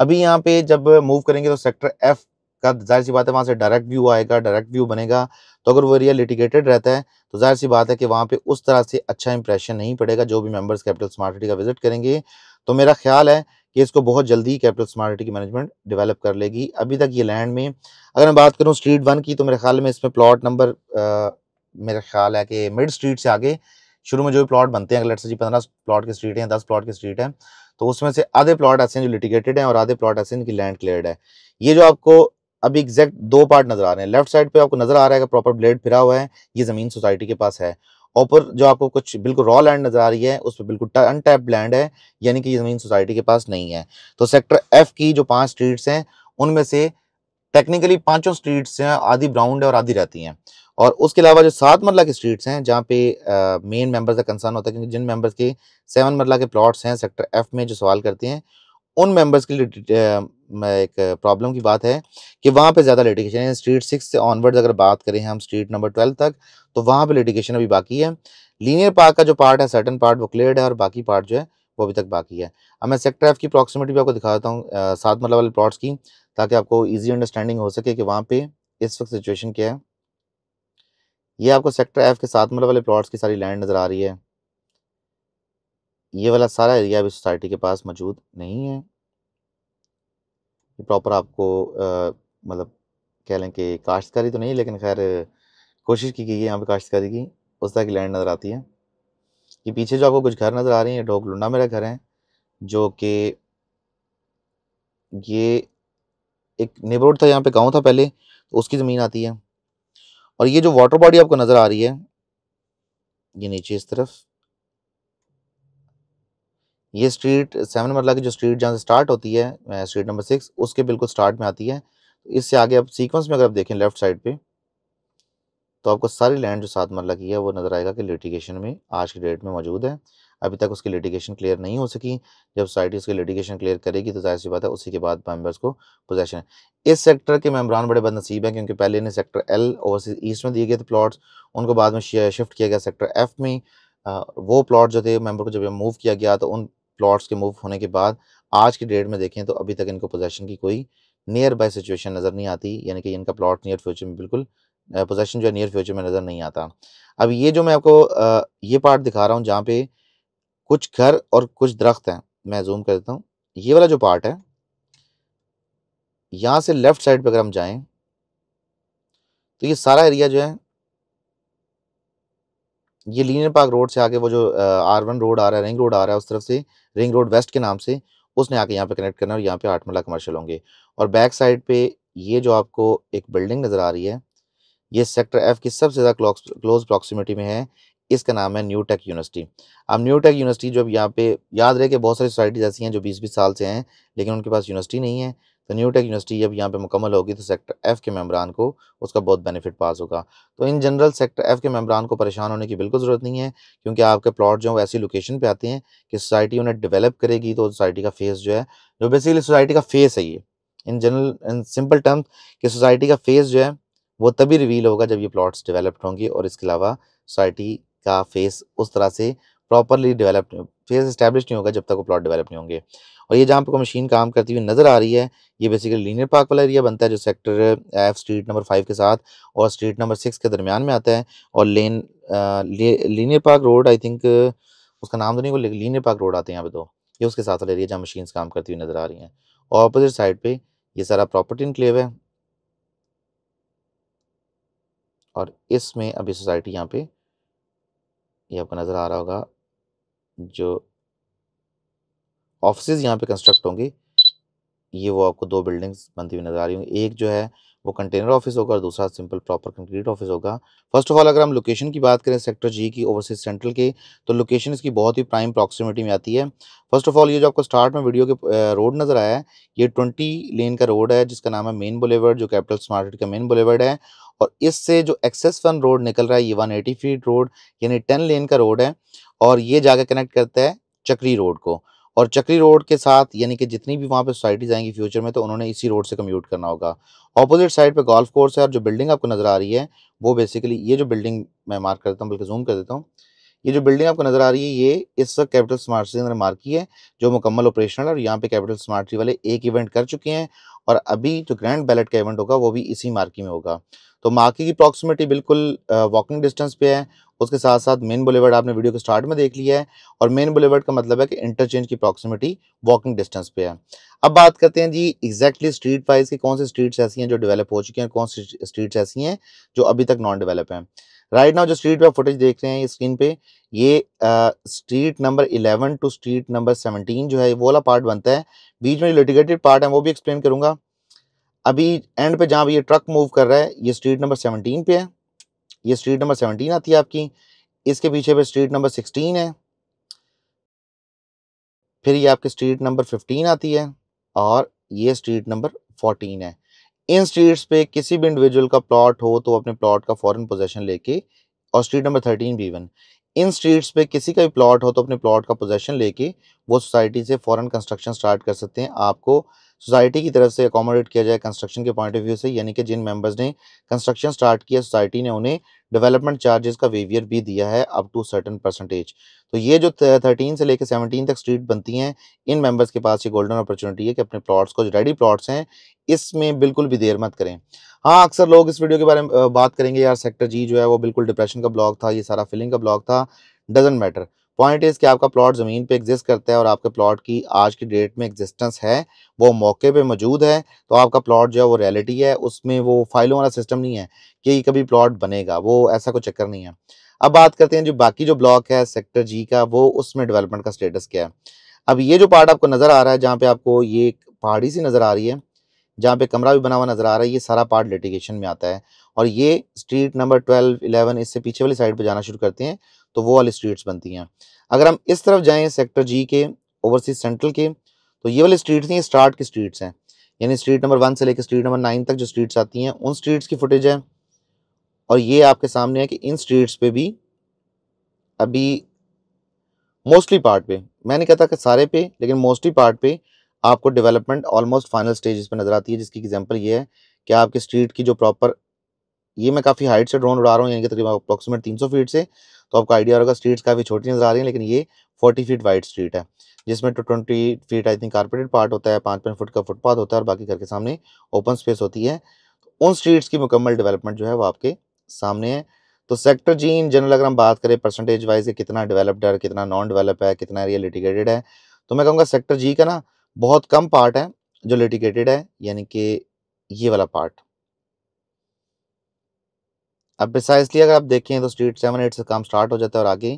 अभी यहाँ पे जब मूव करेंगे तो सेक्टर एफ का जाहिर सी बात है वहाँ से डायरेक्ट व्यू आएगा डायरेक्ट व्यू बनेगा तो अगर वो एरिया लिटिगेटेड रहता है तो जाहिर सी बात है कि वहाँ पे उस तरह से अच्छा इंप्रेशन नहीं पड़ेगा जो भी मेंबर्स कैपिटल स्मार्ट सिटी का विजिट करेंगे तो मेरा ख्याल है कि इसको बहुत जल्दी कैपिटल स्मार्ट सिटी की मैनेजमेंट डेवलप कर लेगी अभी तक ये लैंड में अगर मैं बात करूँ स्ट्रीट वन की तो मेरे ख्याल में इसमें प्लॉट नंबर मेरा ख्याल है कि मिड स्ट्रीट से आगे शुरू में जो भी प्लॉट बनते हैं अगर लट्स जी पंद्रह प्लॉट की स्ट्रीट हैं दस प्लॉट की स्ट्रीट हैं तो उसमें से आधे प्लॉट ऐसे हैं जो लिटिगेटेड हैं और आधे प्लॉट ऐसे जिनकी लैंड क्लियर है ये जो आपको अब एग्जैक्ट दो पार्ट नजर आ रहे हैं लेफ्ट साइड पे आपको नजर आ रहा है प्रॉपर ब्लेड फिरा हुआ है ये जमीन सोसाइटी के पास है ऊपर जो आपको कुछ बिल्कुल रॉ लैंड नजर आ रही है उस पर बिल्कुल अनटैप्ड लैंड है यानी कि ये ज़मीन सोसाइटी के पास नहीं है तो सेक्टर एफ की जो पांच स्ट्रीट्स हैं उनमें से टेक्निकली पांचों स्ट्रीट्स हैं आधी ब्राउन है और आधी रहती हैं और उसके अलावा जो सात मरला की स्ट्रीट्स हैं जहाँ पे मेन मेंबर्स का कंसर्न होता है क्योंकि जिन मेंबर्स के सेवन मरला के प्लॉट्स हैं सेक्टर एफ में जो सवाल करते हैं उन मेंबर्स के लिए एक प्रॉब्लम की बात है कि वहाँ पे ज़्यादा लिटिगेशन है स्ट्रीट सिक्स से ऑनवर्ड्स अगर बात करें हम स्ट्रीट नंबर ट्वेल्व तक तो वहाँ पे लिटिगेशन अभी बाकी है लीनियर पार्क का जो पार्ट है सर्टन पार्ट वो क्लियर है और बाकी पार्ट जो है वो अभी तक बाकी है अब मैं सेक्टर एफ की अप्रॉक्सीमेटी भी आपको दिखाता हूँ सात मतलब वाले प्लॉट्स की ताकि आपको ईजी अंडरस्टैंडिंग हो सके कि वहाँ पे इस वक्त सिचुएशन क्या है ये आपको सेक्टर एफ के सात मतलब वाले प्लॉट्स की सारी लैंड नज़र आ रही है ये वाला सारा एरिया अभी सोसाइटी के पास मौजूद नहीं है प्रॉपर आपको मतलब कह लें कि काश्तकारी तो नहीं लेकिन खैर कोशिश की गई है यहाँ पे काश्तकारी की उस तरह की लैंड नज़र आती है ये पीछे जो आपको कुछ घर नज़र आ रहे हैं ढोक लुंडा मेरा घर है जो कि ये एक नेबरहुड था यहाँ पे गांव था पहले तो उसकी ज़मीन आती है और ये जो वाटर बॉडी आपको नज़र आ रही है ये नीचे इस तरफ ये स्ट्रीट सेवन मरला की जो स्ट्रीट जहाँ से स्टार्ट होती है स्ट्रीट नंबर सिक्स उसके बिल्कुल स्टार्ट में आती है इससे आगे आप सीक्वेंस में अगर आप देखें लेफ्ट साइड पे तो आपको सारी लैंड जो सात मरला की है वो नज़र आएगा कि लिटिगेशन में आज की डेट में मौजूद है अभी तक उसकी लिटिगेशन क्लियर नहीं हो सकी जब सोसाइटी उसकी लिटिगेशन क्लियर करेगी तो जाहिर सी बात है उसी के बाद मेम्बर्स को पोजेशन है इस सेक्टर के मेम्बरान बड़े बदनसीब हैं क्योंकि पहले इन्हें सेक्टर एल और ईस्ट में दिए गए थे प्लाट्स उनको बाद में शिफ्ट किया गया सेक्टर एफ में वो प्लाट जो थे मेंबर को जब मूव किया गया तो उन प्लॉट्स के मूव होने के बाद आज की डेट में देखें तो अभी तक इनको पोजेशन की कोई नियर बाय सिचुएशन नज़र नहीं आती यानी कि इनका प्लॉट नियर फ्यूचर में बिल्कुल पोजेशन जो है नियर फ्यूचर में नज़र नहीं आता अब ये जो मैं आपको ये पार्ट दिखा रहा हूँ जहाँ पे कुछ घर और कुछ दरख्त हैं मैं जूम कर देता हूँ ये वाला जो पार्ट है यहाँ से लेफ़्ट साइड पर अगर हम जाएँ तो ये सारा एरिया जो है ये लीनियर पार्क रोड से आगे वो जो आर वन रोड आ रहा है रिंग रोड आ रहा है उस तरफ से रिंग रोड वेस्ट के नाम से उसने आके यहाँ पे कनेक्ट करना है और यहाँ पे आठ मल्ला कमर्शियल होंगे और बैक साइड पे ये जो आपको एक बिल्डिंग नज़र आ रही है ये सेक्टर एफ की सबसे ज़्यादा क्लोज प्रॉक्सिमिटी में है इसका नाम है न्यू टेक यूनिवर्सिटी अब न्यू टेक यूनिवर्सिटी जो अब यहाँ पे याद रहे कि बहुत सारी सोसाइटीज़ ऐसी हैं जो बीस बीस साल से हैं लेकिन उनके पास यूनिवर्सिटी नहीं है तो न्यू टेक यूनिवर्सिटी जब यहाँ पे मुकम्मल होगी तो सेक्टर एफ़ के मेम्बरान को उसका बहुत बेनिफिट पास होगा तो इन जनरल सेक्टर एफ़ के मेम्बरान को परेशान होने की बिल्कुल ज़रूरत नहीं है क्योंकि आपके प्लॉट जो है वो ऐसी लोकेशन पे आते हैं कि सोसाइटी उन्हें डेवलप करेगी तो सोसाइटी का फेस जो है जो बेसिकली सोसाइटी का फेस है ये in general in simple terms कि सोसाइटी का फेस जो है वो तभी रिवील होगा जब ये प्लाट्स डिवेलप्ड होंगे और इसके अलावा सोसाइटी का फेस उस तरह से प्रॉपरली डिवेलप फेज इस्टेब्लिश नहीं होगा जब तक वो प्लॉट डेवलप नहीं होंगे और ये जहाँ पर कोई मशीन काम करती हुई नज़र आ रही है ये बेसिकली लीनियर पार्क वाला एरिया बनता है जो sector F street number five के साथ और स्ट्रीट नंबर सिक्स के दरमियान में आता है और lane linear park road I think उसका नाम तो नहीं बोले लीनियर पार्क रोड आते हैं यहाँ पे तो ये उसके साथ वाला एरिया जहाँ मशीन काम करती हुई नज़र आ रही हैं और अपोजिट साइड पर ये सारा प्रॉपर्टी इनक्लेव है और इसमें अभी सोसाइटी यहाँ पे ये आपको नज़र आ रहा होगा जो ऑफिस यहाँ पे कंस्ट्रक्ट होंगी ये वो आपको दो बिल्डिंग्स बनती हुई नजर आ रही होंगी एक जो है वो कंटेनर ऑफिस होगा और दूसरा सिंपल प्रॉपर कंक्रीट ऑफिस होगा फर्स्ट ऑफ ऑल अगर हम लोकेशन की बात करें सेक्टर जी की ओवरसीज सेंट्रल के तो लोकेशन इसकी बहुत ही प्राइम अप्रॉक्सीमेटी में आती है फर्स्ट ऑफ ऑल ये जो आपको स्टार्ट में वीडियो के रोड नज़र आया है ये ट्वेंटी लेन का रोड है जिसका नाम है मेन बुलेवर्ड जो कैपिटल स्मार्ट का मेन बुलेवर्ड है और इससे जो एक्सेस वन रोड निकल रहा है ये वन एटी फीट रोड यानी टेन लेन का रोड है और ये जाकर कनेक्ट करता है चक्री रोड को और चक्री रोड के साथ यानी कि जितनी भी वहाँ पे सोसाइटीज़ आएंगी फ्यूचर में तो उन्होंने इसी रोड से कम्यूट करना होगा ऑपोजिट साइड पे गोल्फ कोर्स है और जो बिल्डिंग आपको नज़र आ रही है वो बेसिकली ये जो बिल्डिंग मैं मार्क करता हूँ बल्कि जूम कर देता हूँ ये जो बिल्डिंग आपको नजर आ रही है ये इस वक्त कैपिटल स्मार्ट सिटी ने मार्क की है जो मुकम्मल ऑपरेशनल और यहाँ पे कैपिटल स्मार्ट सिटी वाले एक इवेंट कर चुके हैं और अभी जो ग्रैंड बैलेट का इवेंट होगा वो भी इसी मार्की में होगा तो मार्की की प्रॉक्सिमिटी बिल्कुल वॉकिंग डिस्टेंस पे है उसके साथ साथ मेन बुलेवर्ड आपने वीडियो के स्टार्ट में देख लिया है और मेन बुलेवर्ड का मतलब है कि इंटरचेंज की प्रॉक्सिमिटी वॉकिंग डिस्टेंस पे है अब बात करते हैं जी एग्जैक्टली स्ट्रीट वाइज की कौन सी स्ट्रीट्स ऐसी हैं जो डेवलप हो चुकी हैं कौन सी स्ट्रीट्स ऐसी हैं जो अभी तक नॉन डेवलप हैं राइट नाउ जो स्ट्रीट पे फुटेज देख रहे हैं स्क्रीन पे ये street number eleven to street number seventeen जो है वो वाला पार्ट बनता है बीच में लिटिगेटेड पार्ट है वो भी एक्सप्लेन करूंगा अभी एंड पे जहाँ भी ये ट्रक मूव कर रहा है ये स्ट्रीट नंबर सेवनटीन पे है ये स्ट्रीट नंबर सेवनटीन आती है आपकी इसके पीछे पे स्ट्रीट नंबर सिक्सटीन है फिर ये आपकी स्ट्रीट नंबर फिफ्टीन आती है और ये स्ट्रीट नंबर फोर्टीन है इन स्ट्रीट्स पे किसी भी इंडिविजुअल का प्लॉट हो तो अपने प्लॉट का फॉरन पोजेशन लेके और street number thirteen B one इन स्ट्रीट्स पे किसी का भी प्लॉट हो तो अपने प्लॉट का पोजेशन लेके वो सोसाइटी से फॉरन कंस्ट्रक्शन स्टार्ट कर सकते हैं आपको सोसाइटी की तरफ से अकोमोडेट किया जाए कंस्ट्रक्शन के पॉइंट ऑफ व्यू से यानी कि जिन मेंबर्स ने कंस्ट्रक्शन स्टार्ट किया सोसाइटी ने उन्हें डेवलपमेंट चार्जेस का वेवियर भी दिया है अप टू सर्टन परसेंटेज तो ये जो थर्टीन से लेकर सेवनटीन तक स्ट्रीट बनती हैं इन मेंबर्स के पास ये गोल्डन अपॉर्चुनिटी है कि अपने प्लॉट्स को जो रेडी प्लॉट्स हैं इसमें बिल्कुल भी देर मत करें हाँ अक्सर लोग इस वीडियो के बारे में बात करेंगे यार सेक्टर जी जो है वो बिल्कुल डिप्रेशन का ब्लॉक था ये सारा फिलिंग का ब्लॉक था डजेंट मैटर पॉइंट इज़ कि आपका प्लॉट ज़मीन पे एग्जिस्ट करता है और आपके प्लॉट की आज की डेट में एग्जिस्टेंस है वो मौके पे मौजूद है तो आपका प्लॉट जो है वो रियलिटी है उसमें वो फाइलों वाला सिस्टम नहीं है कि कभी प्लॉट बनेगा वो ऐसा कोई चक्कर नहीं है अब बात करते हैं जो बाकी जो ब्लॉक है सेक्टर जी का वो उसमें डेवलपमेंट का स्टेटस क्या है अब ये जो पार्ट आपको नज़र आ रहा है जहाँ पे आपको ये पहाड़ी सी नज़र आ रही है जहाँ पे कमरा भी बना हुआ नज़र आ रहा है ये सारा पार्ट लिटिगेशन में आता है और ये स्ट्रीट नंबर ट्वेल्व इलेवन इससे पीछे वाली साइड पर जाना शुरू करते हैं तो वो वाली स्ट्रीट्स बनती हैं अगर हम इस तरफ जाएं सेक्टर जी के ओवरसीज सेंट्रल के तो ये वाली स्ट्रीट्स नहीं स्टार्ट की स्ट्रीट्स हैं यानी स्ट्रीट नंबर वन से लेकर स्ट्रीट नंबर नाइन तक जो स्ट्रीट्स आती हैं उन स्ट्रीट्स की फुटेज है और ये आपके सामने है कि इन स्ट्रीट्स पर भी अभी मोस्टली पार्ट पे मैंने कहा था कि सारे पे लेकिन मोस्टली पार्ट पे आपको डेवलपमेंट ऑलमोस्ट फाइनल स्टेजेस पे नज़र आती है जिसकी एग्जांपल ये है कि आपके स्ट्रीट की जो प्रॉपर ये मैं काफ़ी हाइट से ड्रोन उड़ा रहा हूँ यानी कि तकरीबन अप्रॉक्सीमेट 300 फीट से तो आपको आइडिया होगा स्ट्रीट्स काफ़ी छोटी नज़र आ रही हैं लेकिन ये फोर्टी फीट वाइड स्ट्रीट है जिसमें two twenty feet I think carpeted part होता है पाँच पाँच फुट का फुटपाथ होता है और बाकी घर के सामने ओपन स्पेस होती है उन स्ट्रीट्स की मुकम्मल डेवलपमेंट जो है वो आपके सामने है तो सेक्टर जी इन जनरल अगर हम बात करें परसेंटेज वाइज कितना डेवलप्ड है कितना नॉन डेवलप है कितना एरिया लिटिगेटेड है तो मैं कहूँगा सेक्टर जी का ना बहुत कम पार्ट है जो लिटिगेटेड है यानी कि ये वाला पार्ट अब प्रिसाइसली अगर आप देखें तो स्ट्रीट सेवन एट से काम स्टार्ट हो जाता है और आगे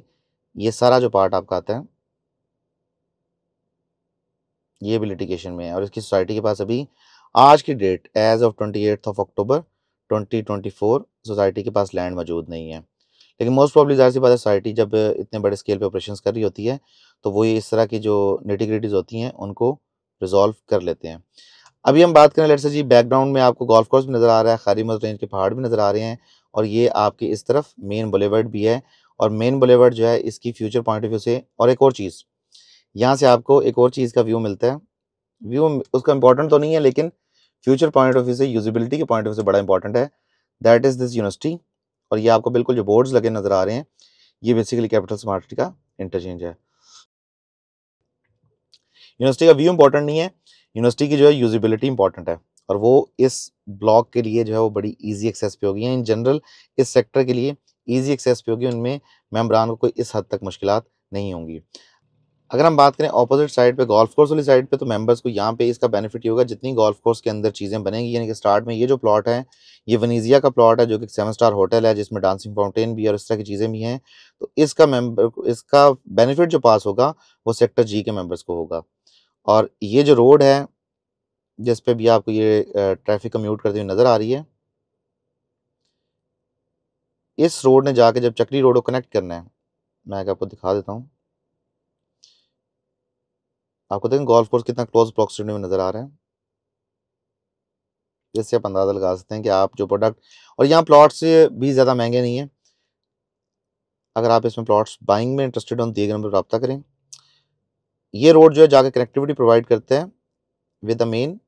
ये सारा जो पार्ट आपका आता है ये भी लिटिगेशन में है और इसकी सोसाइटी के पास अभी आज की date as of twenty eighth of October twenty twenty four society के पास लैंड मौजूद नहीं है लेकिन मोस्ट प्रॉब्ली जाहिर सी बात है सोसाइटी जब इतने बड़े स्केल पे ऑपरेशन कर रही होती है तो वो ये इस तरह की जो नेटिग्रिटीज़ होती हैं उनको रिजॉल्व कर लेते हैं अभी हम बात करें लेट से जी बैकग्राउंड में आपको गोल्फ कोर्स भी नज़र आ रहा है खारी मज रेंज के पहाड़ भी नज़र आ रहे हैं और ये आपके इस तरफ मेन बुलेवर्ड भी है और मेन बुलेवर्ड जो है इसकी फ्यूचर पॉइंट ऑफ व्यू से और एक और चीज़ यहाँ से आपको एक और चीज़ का व्यू मिलता है व्यू उसका इंपॉर्टेंट तो नहीं है लेकिन फ्यूचर पॉइंट ऑफ व्यू से यूजिबिलिटी के पॉइंट ऑफ व्यू से बड़ा इंपॉर्टेंट है दैट इज़ दिस यूनिवर्सिटी और ये आपको बिल्कुल जो बोर्ड्स लगे नज़र आ रहे हैं ये बेसिकली कैपिटल स्मार्ट का इंटरचेंज है यूनिवर्सिटी का व्यू इंपॉर्टेंट नहीं है यूनिवर्सिटी की जो है यूजिबिलिटी इंपॉर्टेंट है और वो इस ब्लॉक के लिए जो है वो बड़ी ईजी एक्सेस पे होगी इन जनरल इस सेक्टर के लिए ईजी एक्सेस पे होगी उनमें मेम्बरान को कोई इस हद तक मुश्किल नहीं होंगी अगर हम बात करें ऑपोजिट साइड पे गोल्फ कोर्स वाली साइड पे तो मेंबर्स को यहाँ पे इसका बेनिफिट ये होगा जितनी गोल्फ कोर्स के अंदर चीज़ें बनेंगी यानी कि स्टार्ट में ये जो प्लॉट है ये वनीजिया का प्लॉट है जो कि सेवन स्टार होटल है जिसमें डांसिंग फाउंटेन भी और इस तरह की चीज़ें भी हैं तो इसका मेंबर इसका बेनिफिट जो पास होगा वो सेक्टर जी के मेम्बर्स को होगा और ये जो रोड है जिस पे भी आपको ये ट्रैफिक कम्यूट करती हुई नज़र आ रही है इस रोड ने जाके जब चक्री रोड को कनेक्ट करना है मैं आपको दिखा देता हूँ आपको देखें गोल्फ कोर्स कितना क्लोज अप्रॉक्सीमेट में नज़र आ रहा है जिससे आप अंदाज़ा लगा सकते हैं कि आप जो प्रोडक्ट और यहाँ प्लॉट्स भी ज़्यादा महंगे नहीं हैं अगर आप इसमें प्लॉट्स बाइंग में इंटरेस्टेड हों दिए गए नंबर पर रबा करें ये रोड जो है जाके कनेक्टिविटी प्रोवाइड करते हैं with the main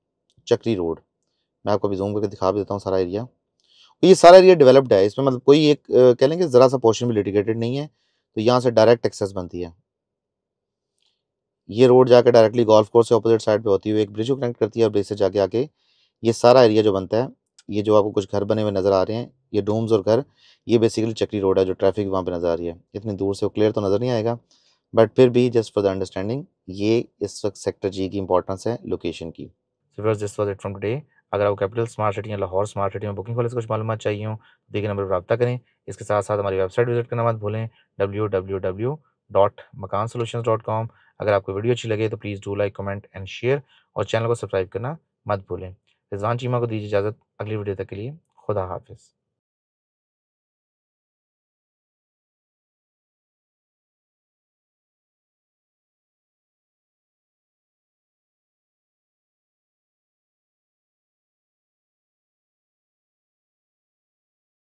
Chakri road मैं आपको अभी जूम करके दिखा भी देता हूँ सारा एरिया ये सारा एरिया डेवलप्ड है इसमें मतलब कोई एक कह लेंगे ज़रा सा पोर्शन भी लिटिकेटेड नहीं है तो यहाँ से डायरेक्ट एक्सेस बनती है ये रोड जाकर डायरेक्टली गोल्फ कोर्स से अपोजिट साइड पे होती हुई एक ब्रिज को कनेक्ट करती है और ब्रिज से जाके आके ये सारा एरिया जो बनता है ये जो आपको कुछ घर बने हुए नज़र आ रहे हैं ये डोम्स और घर ये बेसिकली चक्री रोड है जो ट्रैफिक वहाँ पे नज़र आ रही है इतनी दूर से वो क्लियर तो नज़र नहीं आएगा बट फिर भी जस्ट फॉर द अंडरस्टैंडिंग ये इस वक्त सेक्टर जी की इंपॉर्टेंस है लोकेशन की so this was it from today अगर आपको कैपिटल स्मार्ट सिटी या लाहौर स्मार्ट सिटी में बुकिंग को से कुछ मालूम चाहिए हो तो देखिए नंबर पर रब्ता करें इसके साथ साथ हमारी वेबसाइट विजिट करना मत भूलें W W W dot Makaan solution dot com अगर आपको वीडियो अच्छी लगे तो please do like comment and share और चैनल को सब्सक्राइब करना मत भूलें रिजवान चीमा को दीजिए इजाज़त अगली वीडियो तक के लिए खुदा हाफिज़